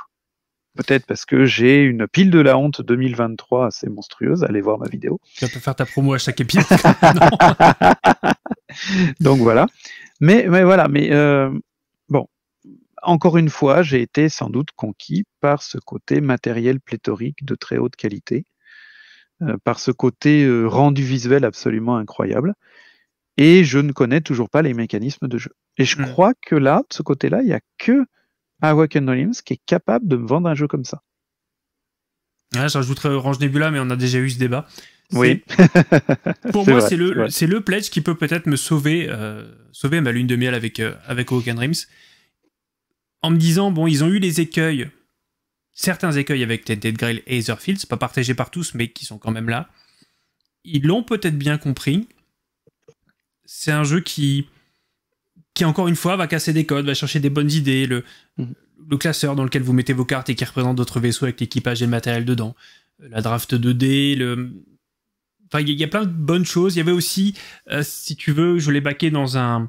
Peut-être parce que j'ai une pile de la honte 2023 assez monstrueuse. Allez voir ma vidéo. Tu vas faire ta promo à chaque épisode. Donc voilà. Mais, mais voilà. Mais euh, bon, encore une fois, j'ai été sans doute conquis par ce côté matériel pléthorique de très haute qualité, euh, par ce côté euh, rendu visuel absolument incroyable et je ne connais toujours pas les mécanismes de jeu. Et je hmm. crois que là, de ce côté-là, il n'y a que Awaken Dreams qui est capable de me vendre un jeu comme ça. Ouais, je Orange Nebula, mais on a déjà eu ce débat. Oui. Pour moi, c'est le, c'est le pledge qui peut peut-être me sauver, euh, sauver ma lune de miel avec, euh, avec Awaken Dreams En me disant, bon, ils ont eu les écueils, certains écueils avec Tainted Grail et c'est pas partagé par tous, mais qui sont quand même là. Ils l'ont peut-être bien compris c'est un jeu qui, qui, encore une fois, va casser des codes, va chercher des bonnes idées. Le, mm. classeur dans lequel vous mettez vos cartes et qui représente d'autres vaisseaux avec l'équipage et le matériel dedans. Euh, la draft 2D, le. Enfin, il y, a plein de bonnes choses. Il y avait aussi, euh, si tu veux, je l'ai baqué dans un,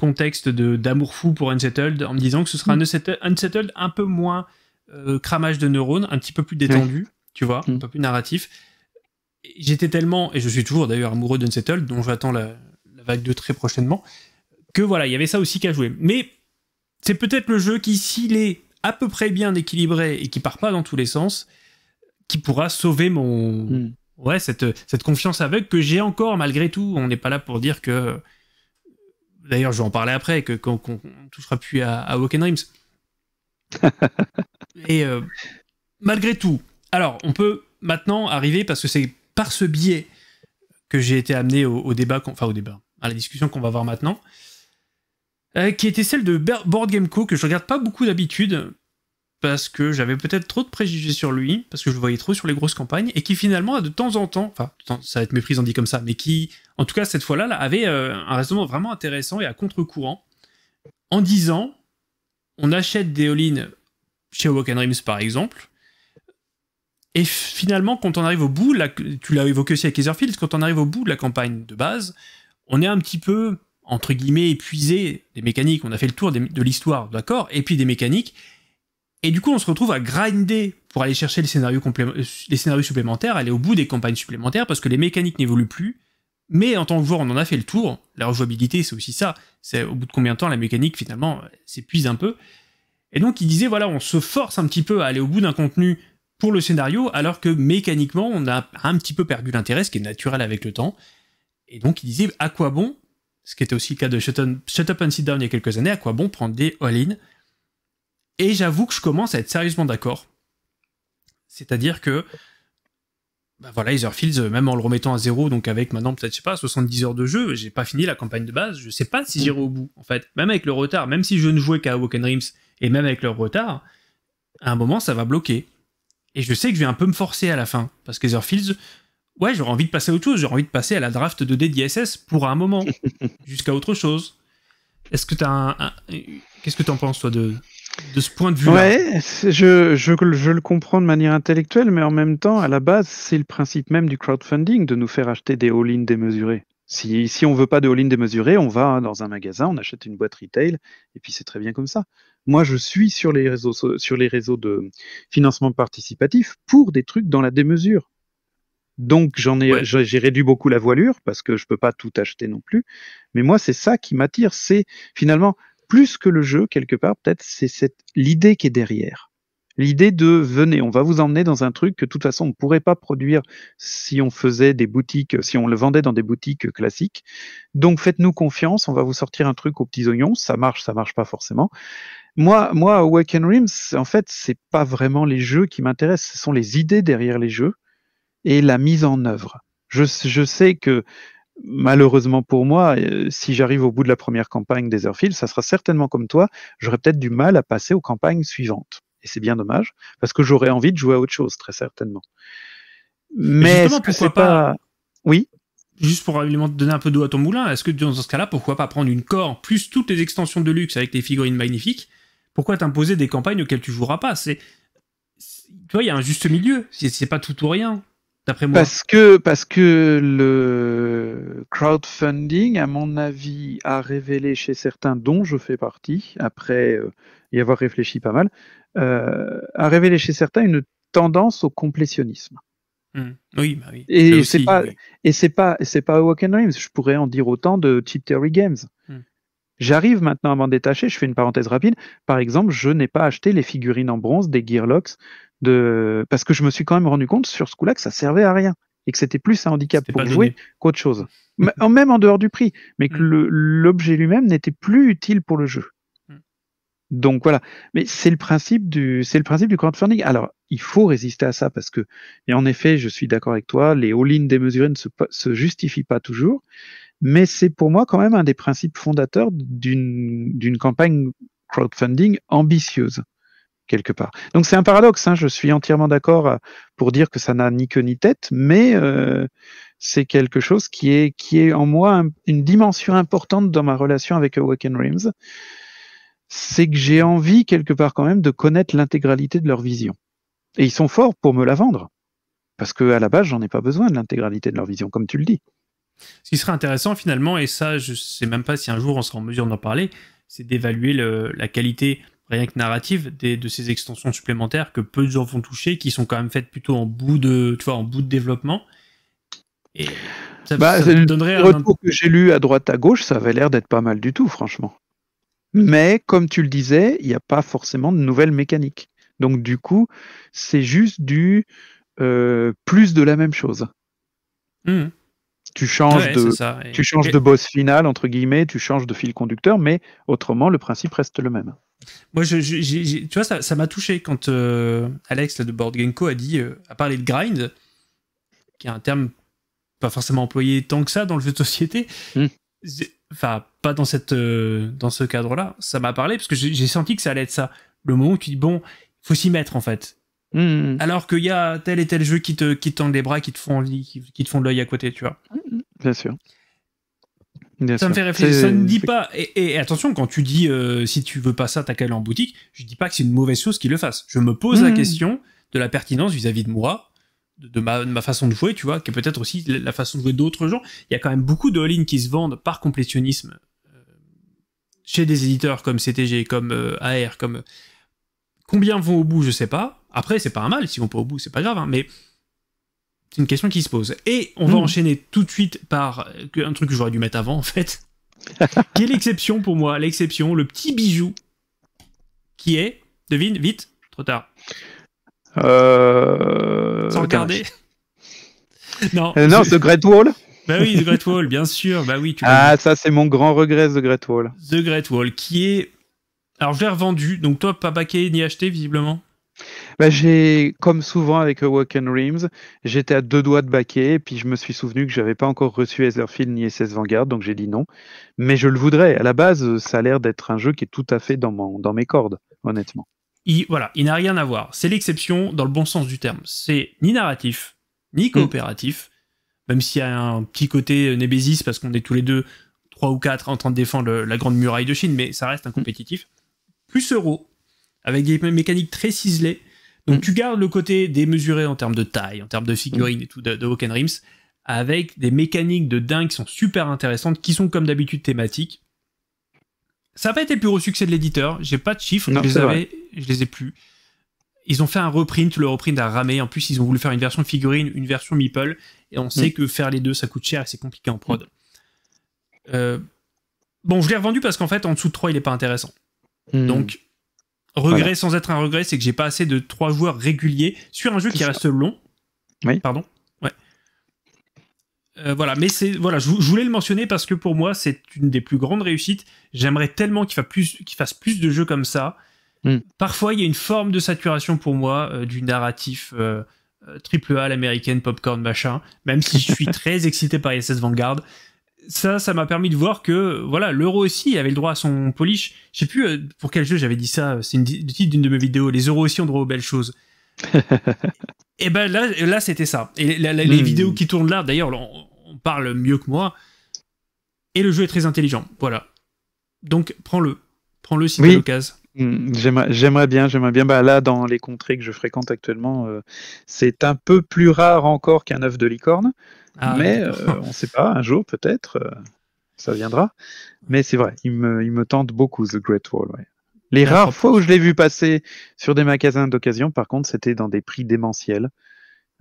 contexte d'amour fou pour Unsettled en me disant que ce sera mm. un unsettled, un peu moins euh, cramage de neurones, un petit peu plus détendu, tu vois, mm. un peu plus narratif j'étais tellement, et je suis toujours d'ailleurs amoureux d'Unsettled, dont j'attends la, vague de très prochainement, que voilà, il y avait ça aussi qu'à jouer. Mais c'est peut-être le jeu qui, s'il est à peu près bien équilibré et qui part pas dans tous les sens, qui pourra sauver mon. Hmm. Ouais, cette, cette confiance aveugle que j'ai encore malgré tout. On n'est pas là pour dire que. D'ailleurs, je vais en parler après, que qu'on ne touchera plus à, à Woken Dreams. et euh, malgré tout, alors on peut maintenant arriver, parce que c'est par ce biais que j'ai été amené au débat, enfin au débat, à la discussion qu'on va voir maintenant, euh, qui était celle de Board Game Co, que je regarde pas beaucoup d'habitude, parce que j'avais peut-être trop de préjugés sur lui, parce que je le voyais trop sur les grosses campagnes, et qui finalement, de temps en temps, enfin, ça va être méprisant dit comme ça, mais qui, en tout cas, cette fois-là, avait euh, un raisonnement vraiment intéressant et à contre-courant, en disant on achète des all chez Walk and par exemple, et finalement, quand on arrive au bout, tu l'as évoqué aussi avec Etherfield, quand on arrive au bout de la campagne de base, on est un petit peu, entre guillemets, épuisé des mécaniques. On a fait le tour de l'histoire, d'accord Et puis des mécaniques. Et du coup, on se retrouve à grinder pour aller chercher les scénarios, euh, les scénarios supplémentaires, aller au bout des campagnes supplémentaires, parce que les mécaniques n'évoluent plus. Mais en tant que joueur, on en a fait le tour. La rejouabilité, c'est aussi ça. C'est au bout de combien de temps la mécanique, finalement, s'épuise un peu. Et donc, il disait, voilà, on se force un petit peu à aller au bout d'un contenu pour le scénario, alors que mécaniquement, on a un petit peu perdu l'intérêt, ce qui est naturel avec le temps. Et donc, ils disaient, à quoi bon, ce qui était aussi le cas de Shut, Up and Sit Down il y a quelques années, à quoi bon prendre des all-in Et j'avoue que je commence à être sérieusement d'accord. C'est-à-dire que, bah voilà, Etherfields, euh, même en le remettant à zéro, donc avec maintenant peut-être, je sais pas, 70 heures de jeu, j'ai pas fini la campagne de base, je sais pas si j'irai au bout, en fait. Même avec le retard, même si je ne jouais qu'à Woken Dreams, et même avec leur retard, à un moment, ça va bloquer. Et je sais que je vais un peu me forcer à la fin, parce qu'Etherfields, ouais, j'aurais envie de passer à autre chose. J'aurais envie de passer à la draft de DDSS pour un moment, jusqu'à autre chose. Est-ce que tu as Qu'est-ce que tu en penses, toi, de, de ce point de vue-là Ouais, je, je, je, le comprends de manière intellectuelle, mais en même temps, à la base, c'est le principe même du crowdfunding de nous faire acheter des all-in démesurés. Si, si on veut pas de all-in démesurés, on va hein, dans un magasin, on achète une boîte retail, et puis c'est très bien comme ça. Moi, je suis sur les réseaux, sur les réseaux de financement participatif pour des trucs dans la démesure. Donc j'en ai, j'ai réduit beaucoup la voilure parce que je peux pas tout acheter non plus. Mais moi, c'est ça qui m'attire. C'est finalement plus que le jeu quelque part, peut-être, c'est cette l'idée qui est derrière. L'idée de venez, on va vous emmener dans un truc que de toute façon on ne pourrait pas produire si on faisait des boutiques, euh, si on le vendait dans des boutiques euh, classiques. Donc faites-nous confiance, on va vous sortir un truc aux petits oignons. Ça marche, ça marche pas forcément. Moi, moi, Awaken Rims, en fait, c'est pas vraiment les jeux qui m'intéressent, ce sont les idées derrière les jeux et la mise en œuvre. Je, sais que malheureusement pour moi, euh, si j'arrive au bout de la première campagne des ça sera certainement comme toi, j'aurai peut-être du mal à passer aux campagnes suivantes. Et c'est bien dommage, parce que j'aurais envie de jouer à autre chose, très certainement. Mais est c'est pas... Oui Juste pour donner un peu d'eau à ton moulin, est-ce que dans ce cas-là, pourquoi pas prendre une core plus toutes les extensions de luxe avec les figurines magnifiques Pourquoi t'imposer des campagnes auxquelles tu joueras pas C'est, tu vois, il y a un juste milieu. C'est pas tout ou rien. Parce que, parce que le crowdfunding, à mon avis, a révélé chez certains, dont je fais partie, après euh, y avoir réfléchi pas mal, euh, a révélé chez certains une tendance au complétionnisme. Mmh. Oui, bah oui. Et c'est pas, et c'est pas, c'est pas Dreams. Je pourrais en dire autant de Cheap Theory Games. Mmh. J'arrive maintenant à m'en détacher. Je fais une parenthèse rapide. Par exemple, je n'ai pas acheté les figurines en bronze des Gearlocks de parce que je me suis quand même rendu compte sur ce coup-là que ça servait à rien et que c'était plus un handicap pour jouer qu'autre chose, même en dehors du prix, mais que mm. l'objet lui-même n'était plus utile pour le jeu. Mm. Donc voilà, mais c'est le principe du c'est le principe du crowdfunding. Alors il faut résister à ça parce que et en effet je suis d'accord avec toi, les all-in démesurés ne se, se justifient pas toujours, mais c'est pour moi quand même un des principes fondateurs d'une campagne crowdfunding ambitieuse quelque part. Donc c'est un paradoxe, hein, je suis entièrement d'accord euh, pour dire que ça n'a ni queue ni tête, mais euh, c'est quelque chose qui est, qui est en moi une dimension importante dans ma relation avec Awaken Rims, c'est que j'ai envie quelque part quand même de connaître l'intégralité de leur vision. Et ils sont forts pour me la vendre, parce que à la base j'en ai pas besoin de l'intégralité de leur vision, comme tu le dis. Ce qui serait intéressant finalement, et ça je sais même pas si un jour on sera en mesure d'en parler, c'est d'évaluer la qualité rien que narrative, de ces extensions supplémentaires que peu de gens vont toucher, qui sont quand même faites plutôt en bout de, tu en bout de développement. Et bah, le retour que j'ai lu à droite à gauche, ça avait l'air d'être pas mal du tout, franchement. Mais comme tu le disais, il n'y a pas forcément de nouvelles mécaniques. Donc du coup, c'est juste du euh, plus de la même chose. Mmh. Tu changes, de, tu changes de boss final, entre guillemets, tu changes de fil conducteur, mais autrement, le principe reste le même. Moi, je, tu vois, ça m'a touché quand euh, Alex de Board a dit, euh, a parlé de grind, qui est un terme pas forcément employé tant que ça dans le jeu de société. Hmm. Enfin, pas dans, cette, euh, dans ce cadre-là. Ça m'a parlé parce que j'ai senti que ça allait être ça. Le moment où tu dis, bon, faut s'y mettre en fait. Hmm, hmm, Alors qu'il y a tel et tel jeu qui te, qui tendent les bras, qui te font, qui, te font de l'œil à côté, tu vois. Bien sûr ça me fait réfléchir. Ça ne dit pas. Et, et, attention, quand tu dis euh, si tu veux pas ça, t'as qu'à aller en boutique. Je dis pas que c'est une mauvaise chose qu'il le fasse. Je me pose la mmh. question de la pertinence vis-à-vis de moi, de ma, ma, façon de jouer, tu vois, qui est peut-être aussi la façon de jouer d'autres gens. Il y a quand même beaucoup de all-in qui se vendent par complétionnisme euh, chez des éditeurs comme CTG, comme euh, AR, comme combien vont au bout, je sais pas. Après, c'est pas un mal. s'ils vont pas au bout, c'est pas grave. Hein, mais c'est une question qui se pose. Et on va hmm. enchaîner tout de suite par euh, un truc que j'aurais dû mettre avant, en fait. qui est l'exception pour moi L'exception, le petit bijou qui est, devine, vite, trop tard. Euh, Sans regarder. non, euh, non, The Great Wall bah oui, The Great Wall, bien sûr. Bah oui, ah, ça, c'est mon grand regret, The Great Wall. The Great Wall, qui est. Alors, je l'ai revendu, donc toi, pas baqué ni acheté, visiblement bah, j'ai, comme souvent avec Awaken euh, Realms, j'étais à deux doigts de baquer, et puis je me suis souvenu que j'avais pas encore reçu Etherfield ni SS Vanguard, donc j'ai dit non. Mais je le voudrais. À la base, euh, ça a l'air d'être un jeu qui est tout à fait dans, mon, dans mes cordes, honnêtement. Il, voilà, il n'a rien à voir. C'est l'exception dans le bon sens du terme. C'est ni narratif, ni mm. coopératif, même s'il y a un petit côté euh, nébésiste parce qu'on est tous les deux trois ou quatre en train de défendre la grande muraille de Chine, mais ça reste un mm. compétitif. Plus euro, avec des mécaniques très ciselées, donc mm. tu gardes le côté démesuré en termes de taille, en termes de figurines mm. et tout de, de Rims, avec des mécaniques de dingue qui sont super intéressantes, qui sont comme d'habitude thématiques. Ça n'a pas été le plus gros succès de l'éditeur, j'ai pas de chiffres, je, les avais, je les ai plus. Ils ont fait un reprint, le reprint a ramé, en plus ils ont voulu faire une version figurine, une version meeple, et on sait mm. que faire les deux ça coûte cher et c'est compliqué en prod. Euh, bon, je l'ai revendu parce qu'en fait en dessous de 3 il n'est pas intéressant. Donc Regret sans être un regret, c'est que j'ai pas assez de trois joueurs réguliers sur un jeu qui reste long. Oui. Pardon. Ouais. Euh, voilà, mais c'est voilà, je, voulais le mentionner parce que pour moi c'est une des plus grandes réussites. J'aimerais tellement qu'il fasse plus, qu'il fasse plus de jeux comme ça. Mm. Parfois il y a une forme de saturation pour moi euh, du narratif euh, triple A, l'américaine, popcorn machin. Même si je suis très excité par ISS Vanguard, ça, ça m'a permis de voir que voilà, l'euro aussi avait le droit à son polish. Je sais plus euh, pour quel jeu j'avais dit ça. Euh, c'est le titre d'une de mes vidéos. Les euros aussi ont droit aux belles choses. et ben là, c'était ça. Et les hmm. vidéos qui tournent là, d'ailleurs, on, parle mieux que moi. Et le jeu est très intelligent. Voilà. Donc prends-le, prends-le si oui. tu l'occasion. Hmm, j'aimerais bien, j'aimerais bien. Bah, là, dans les contrées que je fréquente actuellement, euh, c'est un peu plus rare encore qu'un œuf de licorne. Ah, mais euh, on ne sait pas, un jour peut-être, euh, ça viendra. Mais c'est vrai, il me, tente beaucoup The Great Wall. Les ah, rares fois où je l'ai vu passer sur des magasins d'occasion, par contre, c'était dans des prix démentiels.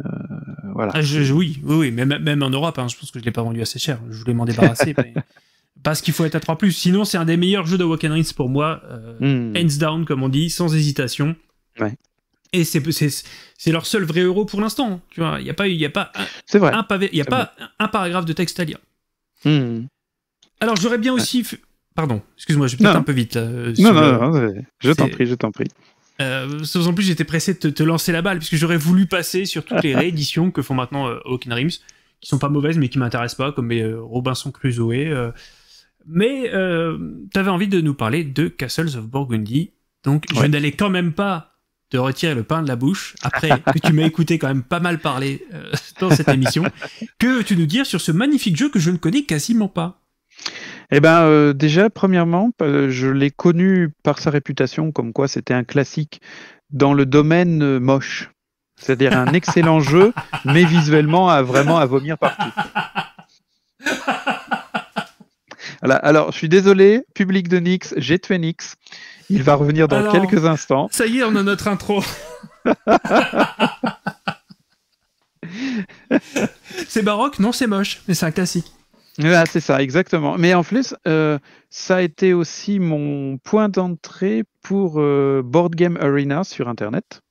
Euh, voilà. Ah, je, oui, oui, même, en Europe, hein, je pense que je ne l'ai pas vendu assez cher. Je voulais m'en débarrasser. Parce qu'il faut être à 3 plus. Sinon, c'est un des meilleurs jeux de Walk pour moi. Hmm. Hands down, comme on dit, sans hésitation. Ouais c'est leur seul vrai euro pour l'instant. Tu vois, il n'y a pas, y a pas, un, Un, y a pas un, paragraphe de texte à lire. Hmm. Alors j'aurais bien aussi. Euh. Pardon, excuse-moi, je vais peut-être un peu vite. Euh, non, non, non, je t'en prie, je t'en prie. Euh, en plus, j'étais pressé de te, lancer la balle, puisque j'aurais voulu passer sur toutes les rééditions que font maintenant euh, Hawking Rims, qui sont pas mauvaises, mais qui m'intéressent pas, comme euh, Robinson Crusoe. mais tu avais envie de nous parler de Castles of Burgundy, donc je je n'allais quand même pas de retirer le pain de la bouche après que tu m'as écouté quand même pas mal parler euh, dans cette émission. Que tu nous dire sur ce magnifique jeu que je ne connais quasiment pas eh bien, euh, déjà premièrement, euh, je l'ai connu par sa réputation comme quoi c'était un classique dans le domaine moche, c'est-à-dire un excellent jeu, mais visuellement à vraiment à vomir partout. Alors, je suis désolé, public de Nix, j'ai tué Nix. Il va revenir dans quelques instants. Ça y est, on a notre intro. c'est baroque Non, c'est moche, mais c'est un classique. Ah, c'est ça, exactement. Mais en plus, euh, ça a été aussi mon point d'entrée pour euh, Board Game Arena sur Internet,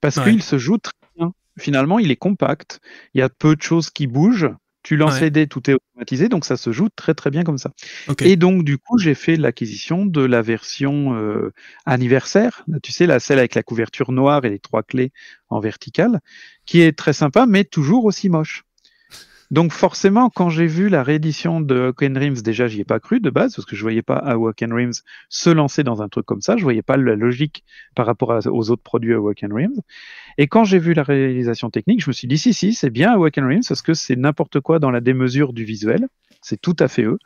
parce qu'il se joue très bien. Finalement, il est compact, il y a peu de choses qui bougent, tu lances les dés, tout est automatisé, donc ça se joue très très bien comme ça. Et donc du coup, j'ai fait l'acquisition de la version euh, anniversaire, tu sais, la celle avec la couverture noire et les trois clés en verticale, qui est très sympa, mais toujours aussi moche. Donc forcément, quand j'ai vu la réédition de Woken Rims, déjà j'y ai pas cru de base, parce que je voyais pas à Rims se lancer dans un truc comme ça, je voyais pas la logique par rapport aux autres produits Woken Rims. Et quand j'ai vu la réalisation technique, je me suis dit si si, c'est bien Woken Rims, parce que c'est n'importe quoi dans la démesure du visuel, c'est tout à fait eux.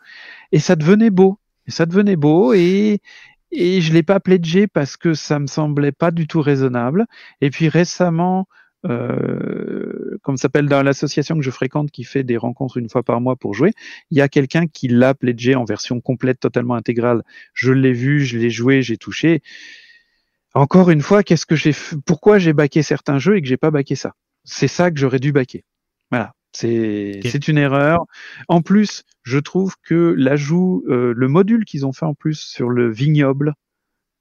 Et ça devenait beau, et ça devenait beau, et, je l'ai pas pledgé parce que ça me semblait pas du tout raisonnable. Et puis récemment, euh, comme s'appelle dans l'association que je fréquente qui fait des rencontres une fois par mois pour jouer, il y a quelqu'un qui l'a pledgé en version complète, totalement intégrale. Je l'ai vu, je l'ai joué, j'ai touché. Encore une fois, qu'est-ce que j'ai, pourquoi j'ai baqué certains jeux et que j'ai pas baqué ça C'est ça que j'aurais dû baquer. Voilà. C'est une erreur. En plus, je trouve que l'ajout, euh, le module qu'ils ont fait en plus sur le vignoble,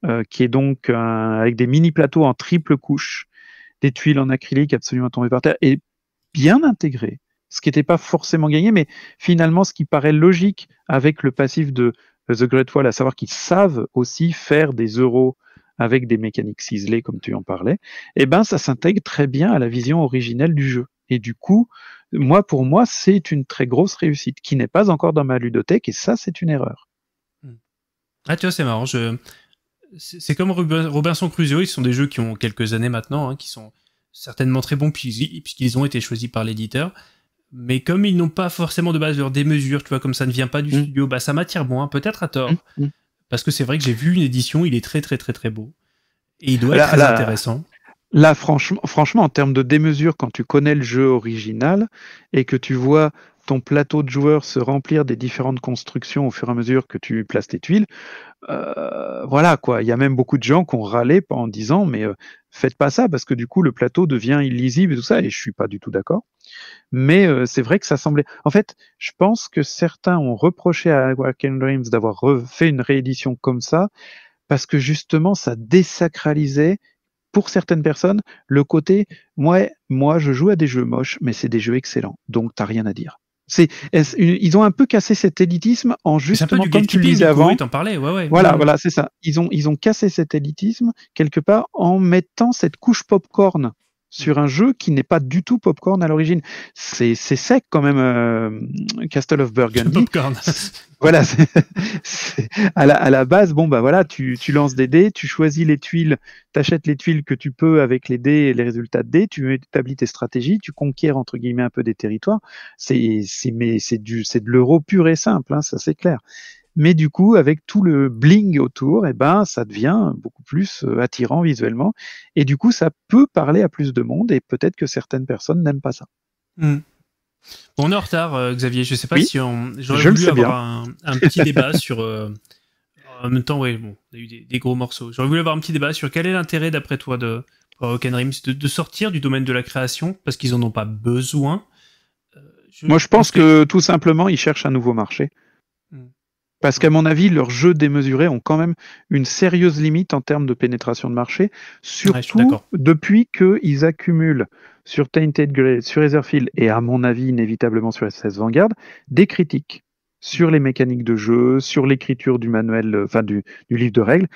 euh, qui est donc avec des mini plateaux en triple couche, des tuiles en acrylique absolument tombées par terre et bien intégrées. Ce qui n'était pas forcément gagné, mais finalement, ce qui paraît logique avec le passif de The Great Wall, à savoir qu'ils savent aussi faire des euros avec des mécaniques ciselées, comme tu en parlais, eh ben, ça s'intègre très bien à la vision originelle du jeu. Et du coup, moi, pour moi, c'est une très grosse réussite qui n'est pas encore dans ma ludothèque, et ça, c'est une erreur. Hmm. Ah, tu vois, c'est marrant. Je, c'est comme Robinson Crusoe, ils sont des jeux qui ont quelques années maintenant, hein, qui sont certainement très bons puisqu'ils ont été choisis par l'éditeur. Mais comme ils n'ont pas forcément de base leur démesure, tu vois, comme ça ne vient pas du mm. studio, bah ça m'attire moins, peut-être à tort. Mm, mm. Parce que c'est vrai que j'ai vu une édition, il est très très très très beau. Et il doit être très intéressant. Là, franchement, franchement, en termes de démesure, quand tu connais le jeu original et que tu vois ton plateau de joueurs se remplir des différentes constructions au fur et à mesure que tu places tes tuiles. Euh, voilà quoi. Il y a même beaucoup de gens qui ont râlé en disant mais euh, faites pas ça parce que du coup le plateau devient illisible et tout ça. Et je suis pas du tout d'accord. Mais euh, c'est vrai que ça semblait. En fait, je pense que certains ont reproché à Awaken Dreams d'avoir refait une réédition comme ça parce que justement ça désacralisait pour certaines personnes le côté ouais moi je joue à des jeux moches mais c'est des jeux excellents donc t'as rien à dire c'est, ils ont un peu cassé cet élitisme en justement, comme tu disais avant. voilà, voilà, c'est ça. Ils ont, ils ont cassé cet élitisme quelque part en mettant cette couche popcorn sur un jeu qui n'est pas du tout popcorn à l'origine. C'est sec quand même, euh, Castle of Burgundy. voilà, à, la, base, bon bah voilà, tu, lances des dés, tu choisis les tuiles, t'achètes les tuiles que tu peux avec les dés et les résultats de dés, tu établis tes stratégies, tu conquiers entre guillemets un peu des territoires. C'est c'est du c'est de l'euro pur et simple, hein, ça c'est clair mais du coup avec tout le bling autour, et eh ben ça devient beaucoup plus euh, attirant visuellement et du coup ça peut parler à plus de monde et peut-être que certaines personnes n'aiment pas ça. Hmm. on est en retard, euh, Xavier. Je sais pas si on. J'aurais voulu avoir un, petit débat sur. Euh, en même temps, oui, bon, on a eu des, gros morceaux. J'aurais voulu avoir un petit débat sur quel est l'intérêt, d'après toi, de Rock de, sortir du domaine de la création, parce qu'ils en ont pas besoin. Moi, je pense que... tout simplement, ils cherchent un nouveau marché. Parce qu'à mon avis, leurs jeux démesurés ont quand même une sérieuse limite en termes de pénétration de marché, surtout depuis depuis qu'ils accumulent sur Tainted Grail, sur Etherfield et à mon avis inévitablement sur SS Vanguard, des critiques sur les mécaniques de jeu, sur l'écriture du manuel, euh, enfin du, livre de règles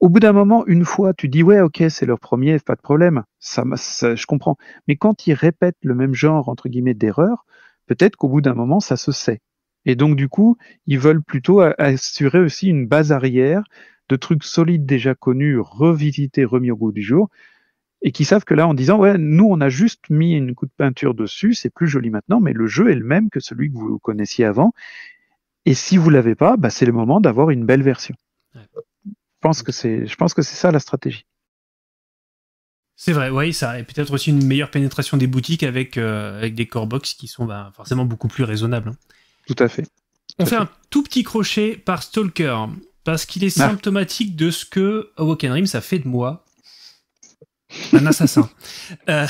au bout d'un moment, une fois, tu dis ouais, ok, c'est leur premier, pas de problème, ça, je comprends. Mais quand ils répètent le même genre entre guillemets d'erreur, peut-être qu'au bout d'un moment, ça se sait. Et donc, du coup, ils veulent plutôt assurer aussi une base arrière de trucs solides déjà connus, revisités, remis au goût du jour, et qui savent que là, en disant, ouais, nous, on a juste mis une coup de peinture dessus, c'est plus joli maintenant, mais le jeu est le même que celui que vous connaissiez avant. Et si vous l'avez pas, bah, c'est le moment d'avoir une belle version. Je pense que c'est, je pense que c'est ça la stratégie. C'est vrai, oui, ça. Et peut-être aussi une meilleure pénétration des boutiques avec, euh, des core box qui sont bah, forcément beaucoup plus raisonnables. Hein. Tout à fait. on fait, un tout petit crochet par Stalker, parce qu'il est ah. symptomatique de ce que Awoken Rim, ça fait de moi. Un assassin. Euh,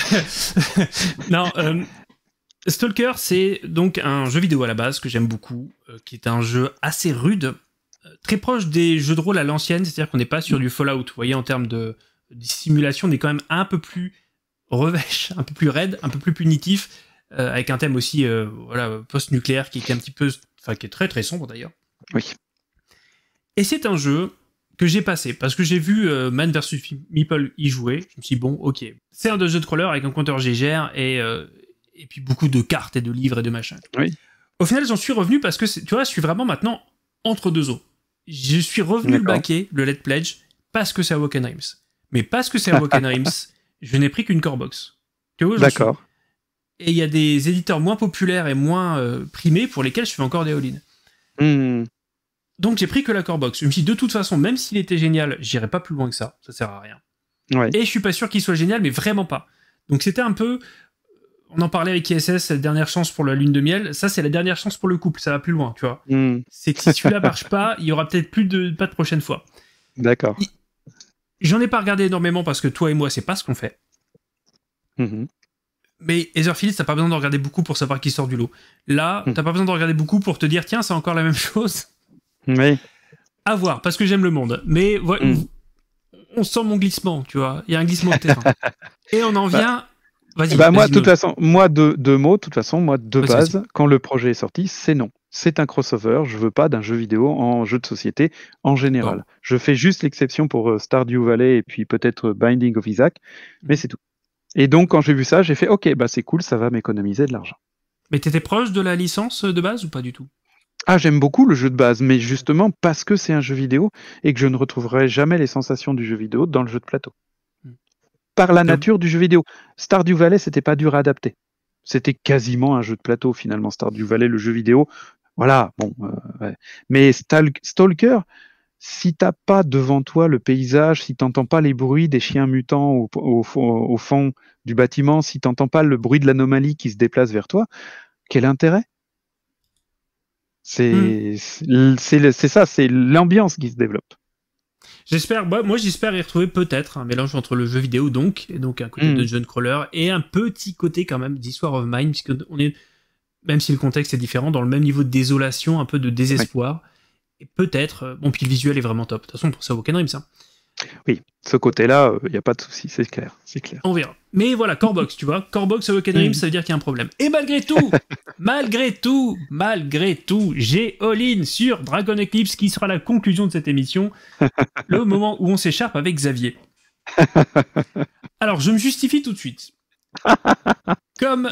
non, euh, Stalker, c'est donc un jeu vidéo à la base que j'aime beaucoup, euh, qui est un jeu assez rude, très proche des jeux de rôle à l'ancienne, c'est-à-dire qu'on n'est pas sur du Fallout. Vous voyez, en termes de, de, simulation, on est quand même un peu plus revêche, un peu plus raide, un peu plus punitif euh, avec un thème aussi euh, voilà, post-nucléaire qui est un petit peu, enfin qui est très très sombre d'ailleurs. Oui. Et c'est un jeu que j'ai passé parce que j'ai vu euh, Man vs Meeple y jouer. Je me suis dit, bon, ok. C'est un jeu de crawler avec un compteur GGR et, et puis beaucoup de cartes et de livres et de machin Oui. Au final, j'en suis revenu parce que tu vois, je suis vraiment maintenant entre deux eaux. Je suis revenu le baquet, le Let Pledge, parce que c'est Awoken Dreams. Mais parce que c'est Awoken Dreams, je n'ai pris qu'une core box. D'accord. Et il y a des éditeurs moins populaires et moins euh, primés pour lesquels je fais encore des all-in. Hmm. Donc j'ai pris que la core box. Je me suis de toute façon, même s'il était génial, j'irai pas plus loin que ça. Ça sert à rien. Et je suis pas sûr qu'il soit génial, mais vraiment pas. Donc c'était un peu. Euh, on en parlait avec ISS, la dernière chance pour la lune de miel. Ça, c'est la dernière chance pour le couple. Ça va plus loin, tu vois. Hmm. C'est que si celui-là marche pas, il y aura peut-être plus de pas de prochaine fois. D'accord. J'en ai pas regardé énormément parce que toi et moi, c'est pas ce qu'on fait. Hmm mais Etherfield, t'as pas besoin de regarder beaucoup pour savoir qui sort du lot. Là, hmm. t'as pas besoin de regarder beaucoup pour te dire, tiens, c'est encore la même chose. Oui. À voir, parce que j'aime le monde. Mais hmm. on sent mon glissement, tu vois. Il y a un glissement terrain. Et on en bah, vient. vas-y. Bah, moi, de toute façon, moi deux, mots, de toute façon, moi, de base, quand le projet est sorti, c'est non. C'est un crossover, je veux pas d'un jeu vidéo en jeu de société en général. Je fais juste l'exception pour euh, Stardew Valley et puis peut-être euh, Binding of Isaac, mais hmm. c'est tout. Et donc, quand j'ai vu ça, j'ai fait OK, bah c'est cool, ça va m'économiser de l'argent. Mais t'étais proche de la licence de base ou pas du tout ah, j'aime beaucoup le jeu de base, mais justement parce que c'est un jeu vidéo et que je ne retrouverai jamais les sensations du jeu vidéo dans le jeu de plateau. Hmm. Par la nature du jeu vidéo. Star Stardew Valley, c'était pas dur à adapter. C'était quasiment un jeu de plateau finalement. Stardew Valley, le jeu vidéo, voilà, bon. Euh, mais Stalker, si t'as pas devant toi le paysage, si t'entends pas les bruits des chiens mutants au, fond du bâtiment, si t'entends pas le bruit de l'anomalie qui se déplace vers toi, quel intérêt hmm. C'est ça, c'est l'ambiance qui se développe. J'espère, bah, moi j'espère y retrouver peut-être un mélange entre le jeu vidéo donc, et donc un côté hmm. de John Crawler et un petit côté quand même d'Histoire of Mine, puisque on est, même si le contexte est différent, dans le même niveau de désolation, un peu de désespoir et peut-être, euh, bon, puis le visuel est vraiment top. De toute façon, pour ça, au ça. Hein. Oui, ce côté-là, il euh, n'y a pas de souci, c'est clair, c'est clair. On verra. Mais voilà, Corbox, tu vois, Corbox au Kenrim mm. ça veut dire qu'il y a un problème. Et malgré tout, malgré tout, malgré tout, j'ai all-in sur Dragon Eclipse qui sera la conclusion de cette émission, le moment où on s'écharpe avec Xavier. Alors, je me justifie tout de suite. Comme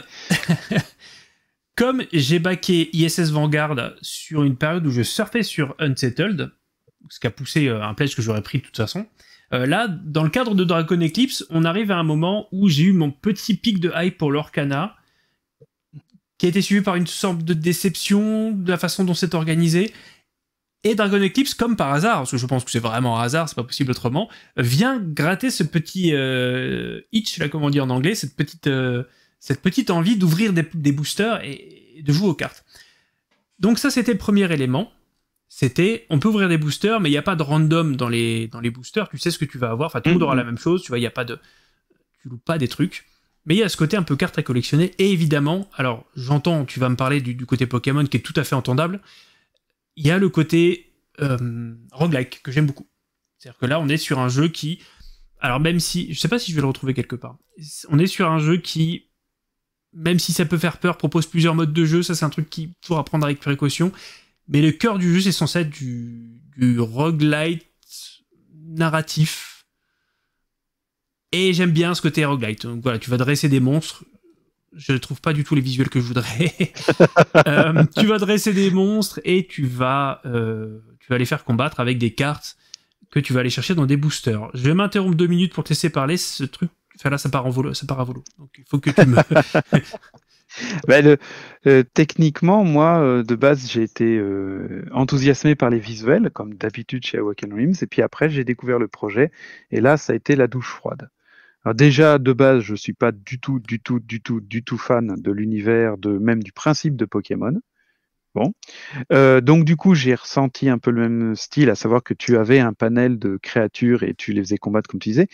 comme j'ai baqué ISS Vanguard sur une période où je surfais sur Unsettled, ce qui a poussé euh, un pledge que j'aurais pris de toute façon, euh, là, dans le cadre de Dragon Eclipse, on arrive à un moment où j'ai eu mon petit pic de hype pour l'Orcana, qui a été suivi par une sorte de déception de la façon dont c'est organisé. Et Dragon Eclipse, comme par hasard, parce que je pense que c'est vraiment un hasard, c'est pas possible autrement, vient gratter ce petit euh, itch, là, comment on dit en anglais, cette petite cette petite envie d'ouvrir des, boosters et, de jouer aux cartes. Donc ça, c'était le premier élément. C'était, on peut ouvrir des boosters, mais il n'y a pas de random dans les, dans les boosters. Tu sais ce que tu vas avoir. Enfin, tout le monde aura mm-hmm. la même chose. Tu vois, il n'y a pas de, tu loupes pas des trucs. Mais il y a ce côté un peu carte à collectionner. Et évidemment, alors j'entends, tu vas me parler du, côté Pokémon qui est tout à fait entendable. Il y a le côté euh, roguelike que j'aime beaucoup. C'est-à-dire que là, on est sur un jeu qui, alors même si, je sais pas si je vais le retrouver quelque part, on est sur un jeu qui même si ça peut faire peur, propose plusieurs modes de jeu. Ça, c'est un truc qu'il faut apprendre avec précaution. Mais le cœur du jeu, c'est censé être du, du roguelite narratif. Et j'aime bien ce côté roguelite. Donc voilà, tu vas dresser des monstres. Je ne trouve pas du tout les visuels que je voudrais. Euh, tu vas dresser des monstres et tu vas, euh, tu vas les faire combattre avec des cartes que tu vas aller chercher dans des boosters. Je vais m'interrompre deux minutes pour te laisser parler. Ce truc Enfin là, ça part à volo. Donc il faut que tu me. Bah, euh, techniquement, moi, euh, de base, j'ai été euh, enthousiasmé par les visuels, comme d'habitude chez Awaken Rims, et puis après, j'ai découvert le projet, et là, ça a été la douche froide. Alors déjà, de base, je ne suis pas du tout, du tout, du tout, du tout fan de l'univers, de même du principe de Pokémon. Bon. Euh, donc du coup, j'ai ressenti un peu le même style, à savoir que tu avais un panel de créatures et tu les faisais combattre comme tu disais.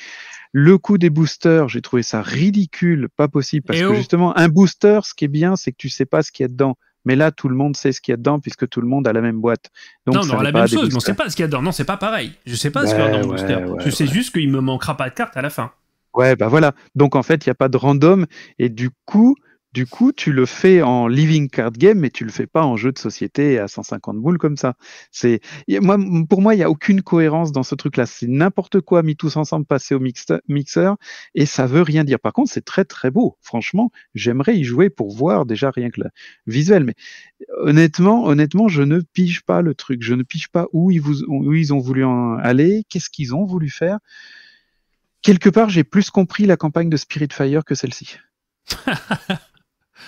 Le coup des boosters, j'ai trouvé ça ridicule, pas possible, parce que oh. justement, un booster, ce qui est bien, c'est que tu ne sais pas ce qu'il y a dedans. Mais là, tout le monde sait ce qu'il y a dedans puisque tout le monde a la même boîte. Donc, non, la même chose, mais on sait pas ce qu'il y a dedans. Non, c'est pas pareil. Je ne sais pas ce qu'il y a dans le booster. Je sais juste qu'il me manquera pas de cartes à la fin. Ouais, bah voilà. Donc en fait, il n'y a pas de random et du coup, du coup, tu le fais en living card game, mais tu le fais pas en jeu de société à 150 boules comme ça. C'est moi, pour moi, il y a aucune cohérence dans ce truc-là. C'est n'importe quoi mis tous ensemble, passé au mixeur, et ça veut rien dire. Par contre, c'est très très beau. Franchement, j'aimerais y jouer pour voir déjà rien que le visuel. Mais euh, honnêtement, honnêtement, je ne pige pas le truc. Je ne pige pas où ils, vous, où ils ont voulu en aller, qu'est-ce qu'ils ont voulu faire. Quelque part, j'ai plus compris la campagne de Spirit Fire que celle-ci.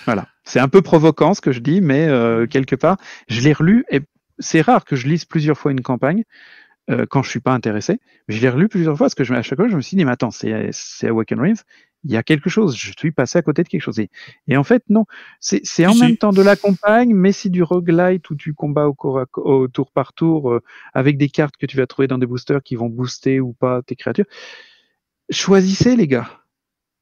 Voilà. C'est un peu provocant ce que je dis, mais euh, quelque part, je l'ai relu et c'est rare que je lise plusieurs fois une campagne euh, quand je suis pas intéressé. Je l'ai relu plusieurs fois parce que je, à chaque fois, je me suis dit, mais attends, c'est Awaken Il y a quelque chose, je suis passé à côté de quelque chose. Et, en fait, non, c'est en même temps de la campagne, mais c'est du roguelite où tu combats au, tour par tour euh, avec des cartes que tu vas trouver dans des boosters qui vont booster ou pas tes créatures. Choisissez les gars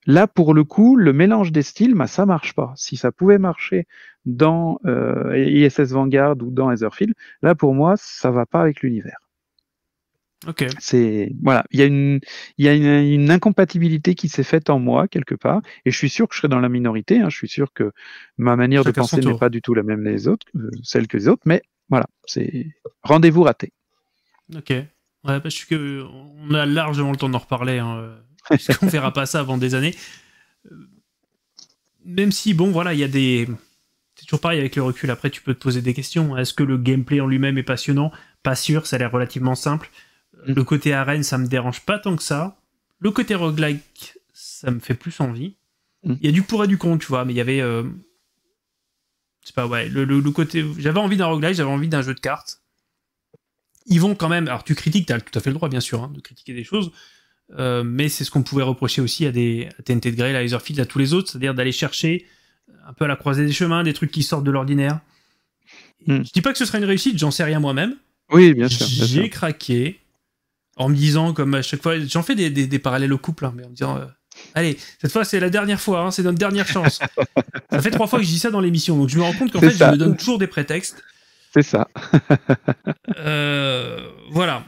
Là, pour le coup, le mélange des styles, bah, ça marche pas. Si ça pouvait marcher dans euh, ISS Vanguard ou dans Etherfield, là, pour moi, ça va pas avec l'univers. Ok. C'est voilà, il y a une il y a une, incompatibilité qui s'est faite en moi quelque part, et je suis sûr que je serai dans la minorité. Hein. je suis sûr que ma manière de penser n'est pas du tout la même les autres, euh, celle que les autres, mais voilà, c'est rendez-vous raté. Ok. parce que on a largement le temps d'en reparler. Hein, euh, qu'on verra pas ça avant des années. Euh, même si, bon, voilà, il y a des. C'est toujours pareil avec le recul. Après, tu peux te poser des questions. Est-ce que le gameplay en lui-même est passionnant Pas sûr, ça a l'air relativement simple. Mm. Le côté arène, ça me dérange pas tant que ça. Le côté roguelike, ça me fait plus envie. Mm. Il y a du pour et du contre, tu vois, mais il y avait. C'est euh, pas, ouais, le, côté. J'avais envie d'un roguelike, j'avais envie d'un jeu de cartes. Ils vont quand même. Alors, tu critiques, t'as tout à fait le droit, bien sûr, hein, de critiquer des choses. Euh, mais c'est ce qu'on pouvait reprocher aussi à, des, TNT de Grey, à Laserfield, à tous les autres, c'est-à-dire d'aller chercher un peu à la croisée des chemins, des trucs qui sortent de l'ordinaire. Hmm. Je dis pas que ce serait une réussite, j'en sais rien moi-même. Oui, bien sûr. J'ai craqué en me disant, comme à chaque fois, j'en fais des, parallèles au couple, hein, mais en me disant, euh, allez, cette fois c'est la dernière fois, hein, c'est notre dernière chance. ça fait trois fois que je dis ça dans l'émission, donc je me rends compte qu'en fait je me donne toujours des prétextes. C'est ça. Euh, voilà.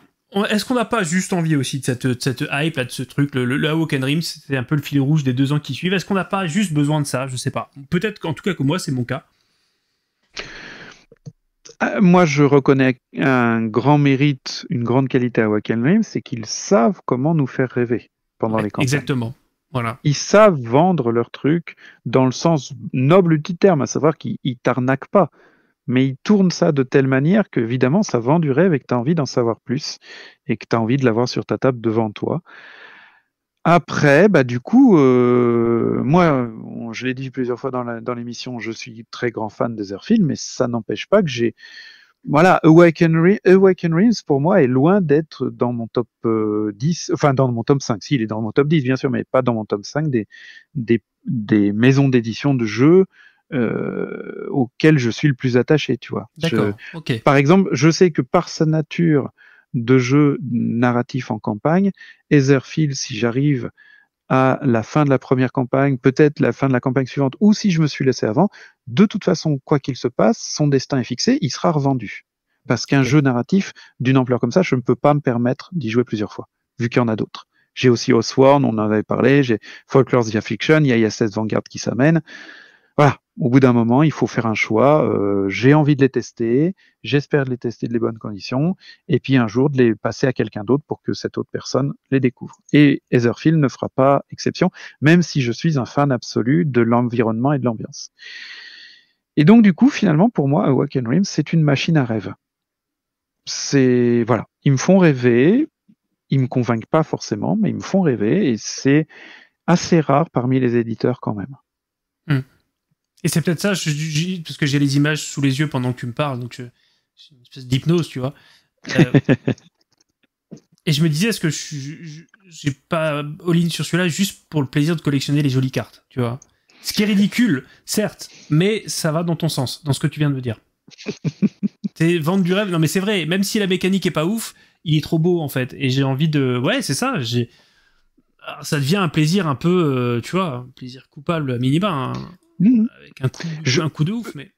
Est-ce qu'on n'a pas juste envie aussi de cette, hype, de ce truc, le, le, Dreams, c'est un peu le fil rouge des deux ans qui suivent. Est-ce qu'on n'a pas juste besoin de ça Je ne sais pas. Peut-être qu'en tout cas, comme moi, c'est mon cas. Euh, moi, je reconnais un grand mérite, une grande qualité à Awaken Dreams, c'est qu'ils savent comment nous faire rêver pendant les campagnes. Exactement. Voilà. Ils savent vendre leur truc dans le sens noble du terme, à savoir qu'ils t'arnaquent pas mais il tourne ça de telle manière que, évidemment, ça vend du rêve et que tu as envie d'en savoir plus et que tu as envie de l'avoir sur ta table devant toi. Après, bah, du coup, euh, moi, je l'ai dit plusieurs fois dans l'émission, je suis très grand fan des films, mais ça n'empêche pas que j'ai. Voilà, Awaken, Rings, pour moi, est loin d'être dans mon top 10, euh, enfin, dans mon top 5. Si, il est dans mon top 10, bien sûr, mais pas dans mon top 5 des, des maisons d'édition de jeux euh, auquel je suis le plus attaché, tu vois. Par exemple, je sais que par sa nature de jeu narratif en campagne, Etherfield, si j'arrive à la fin de la première campagne, peut-être la fin de la campagne suivante, ou si je me suis laissé avant, de toute façon, quoi qu'il se passe, son destin est fixé, il sera revendu. Parce qu'un jeu narratif d'une ampleur comme ça, je ne peux pas me permettre d'y jouer plusieurs fois, vu qu'il y en a d'autres. J'ai aussi Osworn, on en avait parlé, j'ai Folklore The Fiction, il y a ISS Vanguard qui s'amène voilà, au bout d'un moment, il faut faire un choix. Euh, j'ai envie de les tester, j'espère de les tester de les bonnes conditions, et puis un jour de les passer à quelqu'un d'autre pour que cette autre personne les découvre. Et Etherfield ne fera pas exception, même si je suis un fan absolu de l'environnement et de l'ambiance. Et donc, du coup, finalement, pour moi, Awaken Dream, c'est une machine à rêve. C'est, voilà, ils me font rêver, ils me convainquent pas forcément, mais ils me font rêver, et c'est assez rare parmi les éditeurs quand même. Hmm. Et c'est peut-être ça, je, parce que j'ai les images sous les yeux pendant que tu me parles, donc c'est euh, une espèce d'hypnose, tu vois. Euh, et je me disais, est-ce que je j'ai pas all sur celui-là juste pour le plaisir de collectionner les jolies cartes, tu vois Ce qui est ridicule, certes, mais ça va dans ton sens, dans ce que tu viens de me dire. c'est vendre du rêve, non mais c'est vrai, même si la mécanique est pas ouf, il est trop beau en fait, et j'ai envie de... Ouais, c'est ça, j'ai ah, ça devient un plaisir un peu, euh, tu vois, un plaisir coupable à minima. Hein. Mmh. Avec un coup, de ouf, mais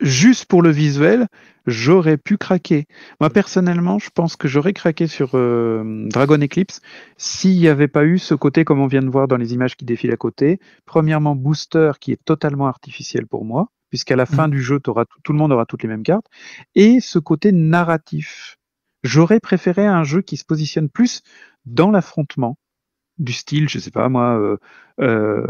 juste pour le visuel, j'aurais pu craquer. Moi, personnellement, je pense que j'aurais craqué sur euh, Dragon Eclipse s'il n'y avait pas eu ce côté, comme on vient de voir dans les images qui défilent à côté. Premièrement, Booster, qui est totalement artificiel pour moi, puisqu'à la fin mmh. du jeu, tout le monde aura toutes les mêmes cartes. Et ce côté narratif. J'aurais préféré un jeu qui se positionne plus dans l'affrontement, du style, je sais pas moi, euh, euh,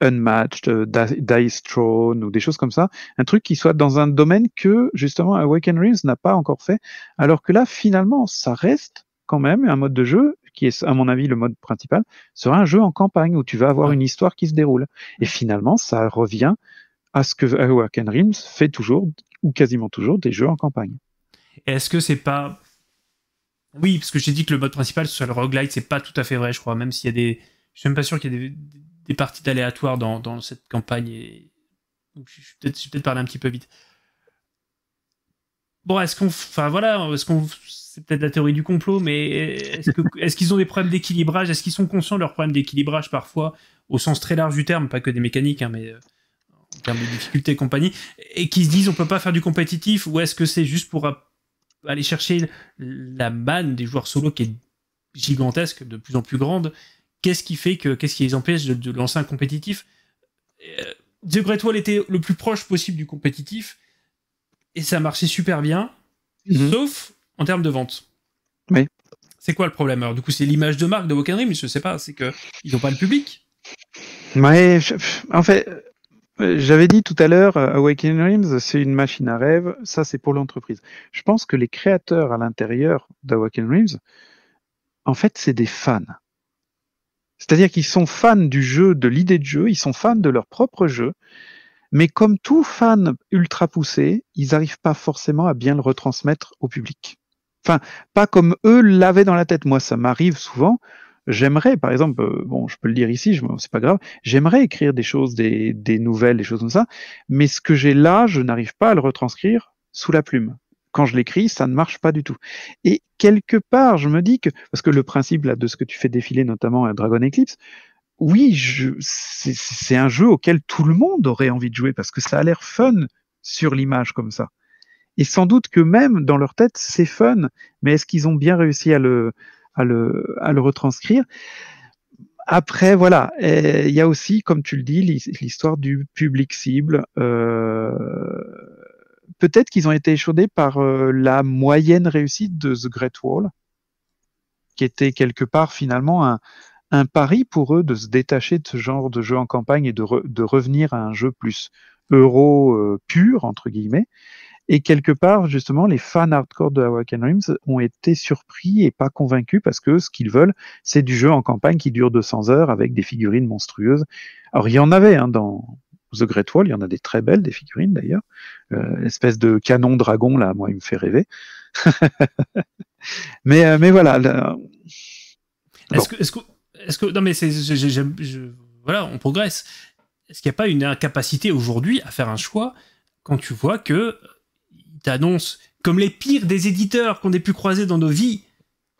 Unmatched, euh, Dice Throne ou des choses comme ça, un truc qui soit dans un domaine que justement Awaken Realms n'a pas encore fait, alors que là finalement ça reste quand même un mode de jeu qui est à mon avis le mode principal, sera un jeu en campagne où tu vas avoir une histoire qui se déroule. Et finalement ça revient à ce que Awaken Realms fait toujours ou quasiment toujours des jeux en campagne. Est-ce que c'est pas oui, parce que j'ai dit que le mode principal, soit le roguelite, c'est pas tout à fait vrai, je crois. Même s'il y a des. Je suis même pas sûr qu'il y ait des, parties aléatoires dans, cette campagne. Donc, je suis peut-être peut un petit peu vite. Bon, est-ce qu'on. Enfin, voilà, est-ce qu'on. C'est peut-être la théorie du complot, mais est-ce qu'ils ont des problèmes d'équilibrage Est-ce qu'ils sont conscients de leurs problèmes d'équilibrage parfois, au sens très large du terme, pas que des mécaniques, hein, mais euh, en termes de difficultés et compagnie, et qu'ils se disent on peut pas faire du compétitif, ou est-ce que c'est juste pour aller chercher la manne des joueurs solo qui est gigantesque, de plus en plus grande, qu'est-ce qui fait que qu'est-ce qui les empêche de, lancer un compétitif euh, The Wall était le plus proche possible du compétitif et ça marchait super bien, mhm. sauf en termes de vente. Oui. C'est quoi le problème Alors, du coup, c'est l'image de marque de Wokenry, mais je sais pas, c'est que ils n'ont pas le public. Ouais, en fait, euh, j'avais dit tout à l'heure, euh, Awakening Dreams, c'est une machine à rêve, ça c'est pour l'entreprise. Je pense que les créateurs à l'intérieur d'Awakening Dreams, en fait, c'est des fans. C'est-à-dire qu'ils sont fans du jeu, de l'idée de jeu, ils sont fans de leur propre jeu, mais comme tout fan ultra poussé, ils n'arrivent pas forcément à bien le retransmettre au public. Enfin, pas comme eux l'avaient dans la tête. Moi, ça m'arrive souvent j'aimerais, par exemple, euh, bon, je peux le dire ici, c'est pas grave, j'aimerais écrire des choses, des, nouvelles, des choses comme ça, mais ce que j'ai là, je n'arrive pas à le retranscrire sous la plume. Quand je l'écris, ça ne marche pas du tout. Et quelque part, je me dis que, parce que le principe de ce que tu fais défiler, notamment à Dragon Eclipse, oui, c'est un jeu auquel tout le monde aurait envie de jouer, parce que ça a l'air fun sur l'image comme ça. Et sans doute que même dans leur tête, c'est fun, mais est-ce qu'ils ont bien réussi à le, à le, retranscrire. Après, voilà, il y a aussi, comme tu le dis, l'histoire du public cible. Euh, peut-être qu'ils ont été échaudés par euh, la moyenne réussite de The Great Wall, qui était quelque part finalement un, pari pour eux de se détacher de ce genre de jeu en campagne et de, revenir à un jeu plus euro euh, pur, entre guillemets. Et quelque part, justement, les fans hardcore de Awaken Realms ont été surpris et pas convaincus parce que ce qu'ils veulent, c'est du jeu en campagne qui dure 200 heures avec des figurines monstrueuses. Alors, il y en avait hein, dans The Great Wall, il y en a des très belles, des figurines d'ailleurs. Euh, espèce de canon dragon, là, moi, il me fait rêver. mais, euh, mais voilà. Euh, est-ce que, est que, non mais c'est, voilà, on progresse. Est-ce qu'il n'y a pas une incapacité aujourd'hui à faire un choix quand tu vois que t'annonce, comme les pires des éditeurs qu'on ait pu croiser dans nos vies,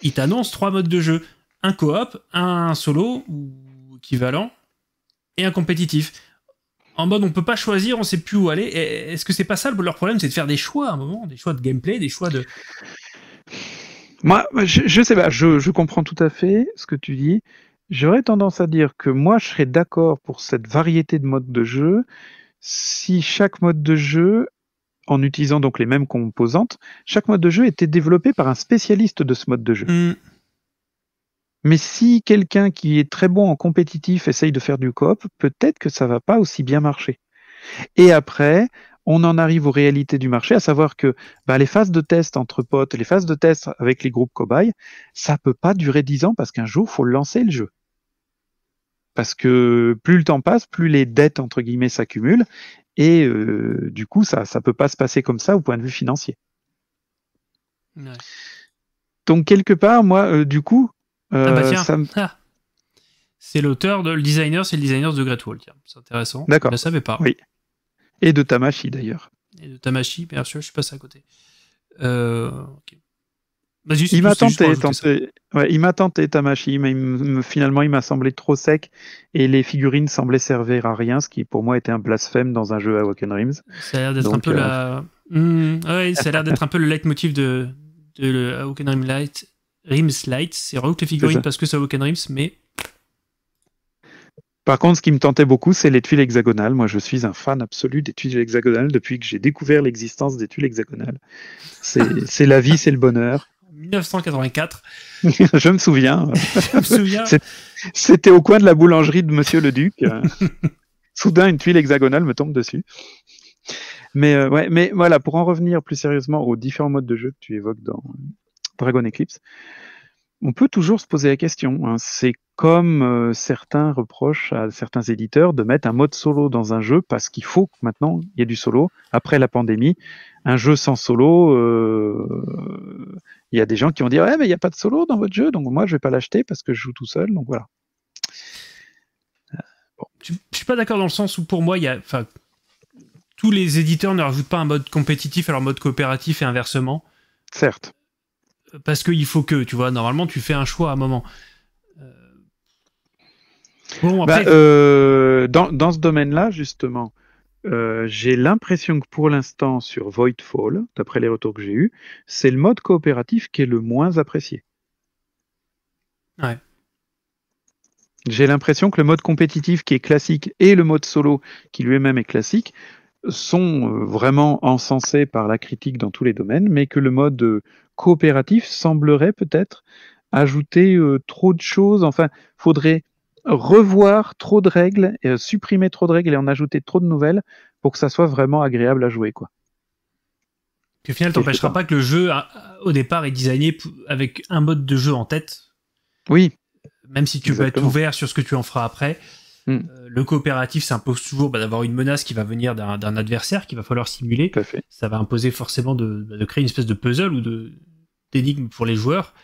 il t'annoncent trois modes de jeu. Un coop, un solo, ou équivalent, et un compétitif. En mode, on peut pas choisir, on sait plus où aller. Est-ce que c'est pas ça leur problème, c'est de faire des choix à un moment, des choix de gameplay, des choix de... Moi, je, sais pas, je, comprends tout à fait ce que tu dis. J'aurais tendance à dire que moi, je serais d'accord pour cette variété de modes de jeu si chaque mode de jeu en utilisant donc les mêmes composantes, chaque mode de jeu était développé par un spécialiste de ce mode de jeu. Hmm. Mais si quelqu'un qui est très bon en compétitif essaye de faire du coop, peut-être que ça va pas aussi bien marcher. Et après, on en arrive aux réalités du marché, à savoir que bah, les phases de test entre potes, les phases de test avec les groupes cobayes, ça peut pas durer dix ans parce qu'un jour, faut lancer le jeu parce que plus le temps passe, plus les dettes entre guillemets s'accumulent et euh, du coup ça ça peut pas se passer comme ça au point de vue financier. Donc quelque part moi euh, du coup euh, ah, bah ah C'est l'auteur de le designer, c'est le designer de Great Wall. C'est intéressant. D'accord. Je ne savais pas. Oui. Et de Tamashi d'ailleurs. Et de Tamashi, bien sûr, je suis passé à côté il m'a tenté, il m'a tenté Tamashi, mais finalement il m'a semblé trop sec et les figurines semblaient servir à rien, ce qui pour moi était un blasphème dans un jeu à Woken Rims. Ça a l'air d'être un peu le leitmotiv de, de Rims Light. Rims Light, c'est les figurines parce que c'est Awaken Rims, mais par contre, ce qui me tentait beaucoup, c'est les tuiles hexagonales. Moi, je suis un fan absolu des tuiles hexagonales depuis que j'ai découvert l'existence des tuiles hexagonales. C'est la vie, c'est le bonheur. 1984. je me souviens. C'était au coin de la boulangerie de Monsieur le Duc. Soudain, une tuile hexagonale me tombe dessus. Mais, euh, ouais, mais voilà, pour en revenir plus sérieusement aux différents modes de jeu que tu évoques dans Dragon Eclipse, on peut toujours se poser la question. Hein. C'est comme euh, certains reprochent à certains éditeurs de mettre un mode solo dans un jeu parce qu'il faut maintenant il y ait du solo. Après la pandémie, un jeu sans solo, euh, il y a des gens qui vont dire ouais mais il n'y a pas de solo dans votre jeu, donc moi je vais pas l'acheter parce que je joue tout seul. Donc voilà. Je, euh, je suis pas d'accord dans le sens où pour moi il y a, enfin, tous les éditeurs ne rajoutent pas un mode compétitif à leur mode coopératif et inversement. Certes parce qu'il faut que, tu vois, normalement, tu fais un choix à un moment. Euh, bah, euh, dans, ce domaine-là, justement, euh, j'ai l'impression que pour l'instant, sur Voidfall, d'après les retours que j'ai eus, c'est le mode coopératif qui est le moins apprécié. Ouais. J'ai l'impression que le mode compétitif qui est classique et le mode solo qui lui-même est classique sont vraiment encensés par la critique dans tous les domaines, mais que le mode coopératif semblerait peut-être ajouter euh, trop de choses. Enfin, faudrait revoir trop de règles, euh, supprimer trop de règles et en ajouter trop de nouvelles pour que ça soit vraiment agréable à jouer, quoi. au final, t'empêchera pas que le jeu, au départ, est designé avec un mode de jeu en tête. Oui. Même si tu veux peux être ouvert sur ce que tu en feras après. Hmm. Euh, le coopératif s'impose toujours bah, d'avoir une menace qui va venir d'un adversaire qu'il va falloir simuler. Ça va imposer forcément bah, de créer une espèce de puzzle ou de, d'énigmes pour les joueurs.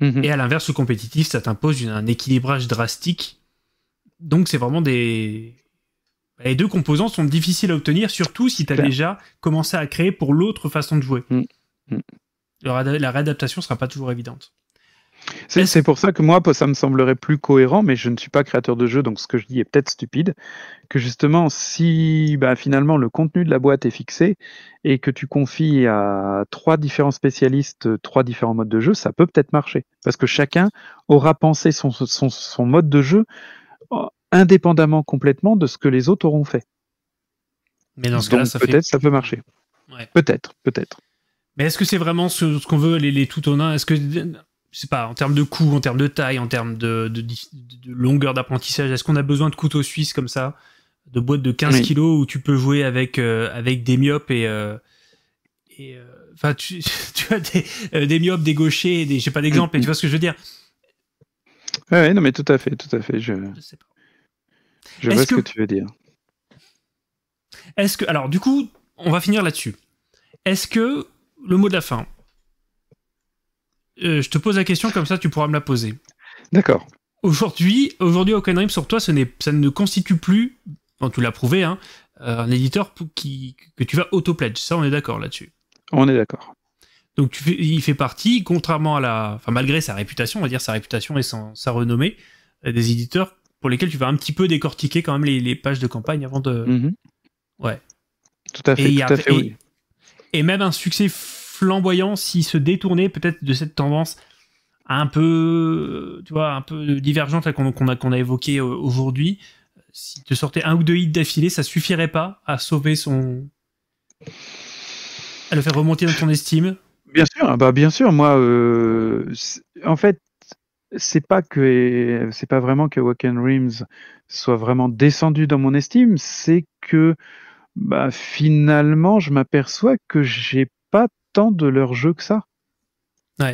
Mhm. Et à l'inverse, au compétitif, ça t'impose un équilibrage drastique. Donc c'est vraiment des... Bah, les deux composants sont difficiles à obtenir, surtout si tu as déjà commencé à créer pour l'autre façon de jouer. Mm. Mm. la réadaptation sera pas toujours évidente. C'est pour ça que moi, ça me semblerait plus cohérent, mais je ne suis pas créateur de jeu, donc ce que je dis est peut-être stupide, que justement, si bah, finalement le contenu de la boîte est fixé et que tu confies à trois différents spécialistes euh, trois différents modes de jeu, ça peut peut-être marcher, parce que chacun aura pensé son, mode de jeu euh, indépendamment complètement de ce que les autres auront fait. Mais dans ce cas ça peut-être ça peut marcher. Peut-être, peut-être. Mais est-ce que c'est vraiment ce, qu'on veut, les, les tout en un Est-ce que je sais pas, en termes de coût, en termes de taille, en termes de, longueur d'apprentissage, est-ce qu'on a besoin de couteaux suisses comme ça, de boîtes de 15 kg kilos où tu peux jouer avec, euh, avec des myopes et. Euh, euh, enfin, tu, tu, as des, myopes, des gauchers, des, j'ai pas d'exemple, mais tu vois ce que je veux dire. Oui, non, mais tout à fait, tout à fait. Je, sais pas. Je vois ce que... que tu veux dire. Est-ce que, alors, du coup, on va finir là-dessus. Est-ce que le mot de la fin, euh, je te pose la question, comme ça tu pourras me la poser. D'accord. Aujourd'hui, aujourd'hui, Oakenrim sur toi, ce ça ne constitue plus, en tu l'as prouvé, hein, euh, un éditeur qui, que tu vas auto-pledge. Ça, on est d'accord là-dessus. On est d'accord. Donc il fait partie, contrairement à la, enfin malgré sa réputation, on va dire sa réputation et sa renommée, euh, des éditeurs pour lesquels tu vas un petit peu décortiquer quand même les, pages de campagne avant de. Mhm. Ouais. Tout à fait. tout à fait oui. et, même un succès flamboyant s'il se détournait peut-être de cette tendance un peu, tu vois, un peu divergente qu'on a, qu'on a évoquée euh, aujourd'hui. Si te sortais un ou deux hits d'affilée, ça suffirait pas à sauver son, à le faire remonter dans ton estime. Bien sûr, bah bien sûr. Moi, euh, en fait, c'est pas que c'est pas vraiment que Wacken Rims soit vraiment descendu dans mon estime, c'est que bah, finalement, je m'aperçois que j'ai pas tant de leur jeu que ça.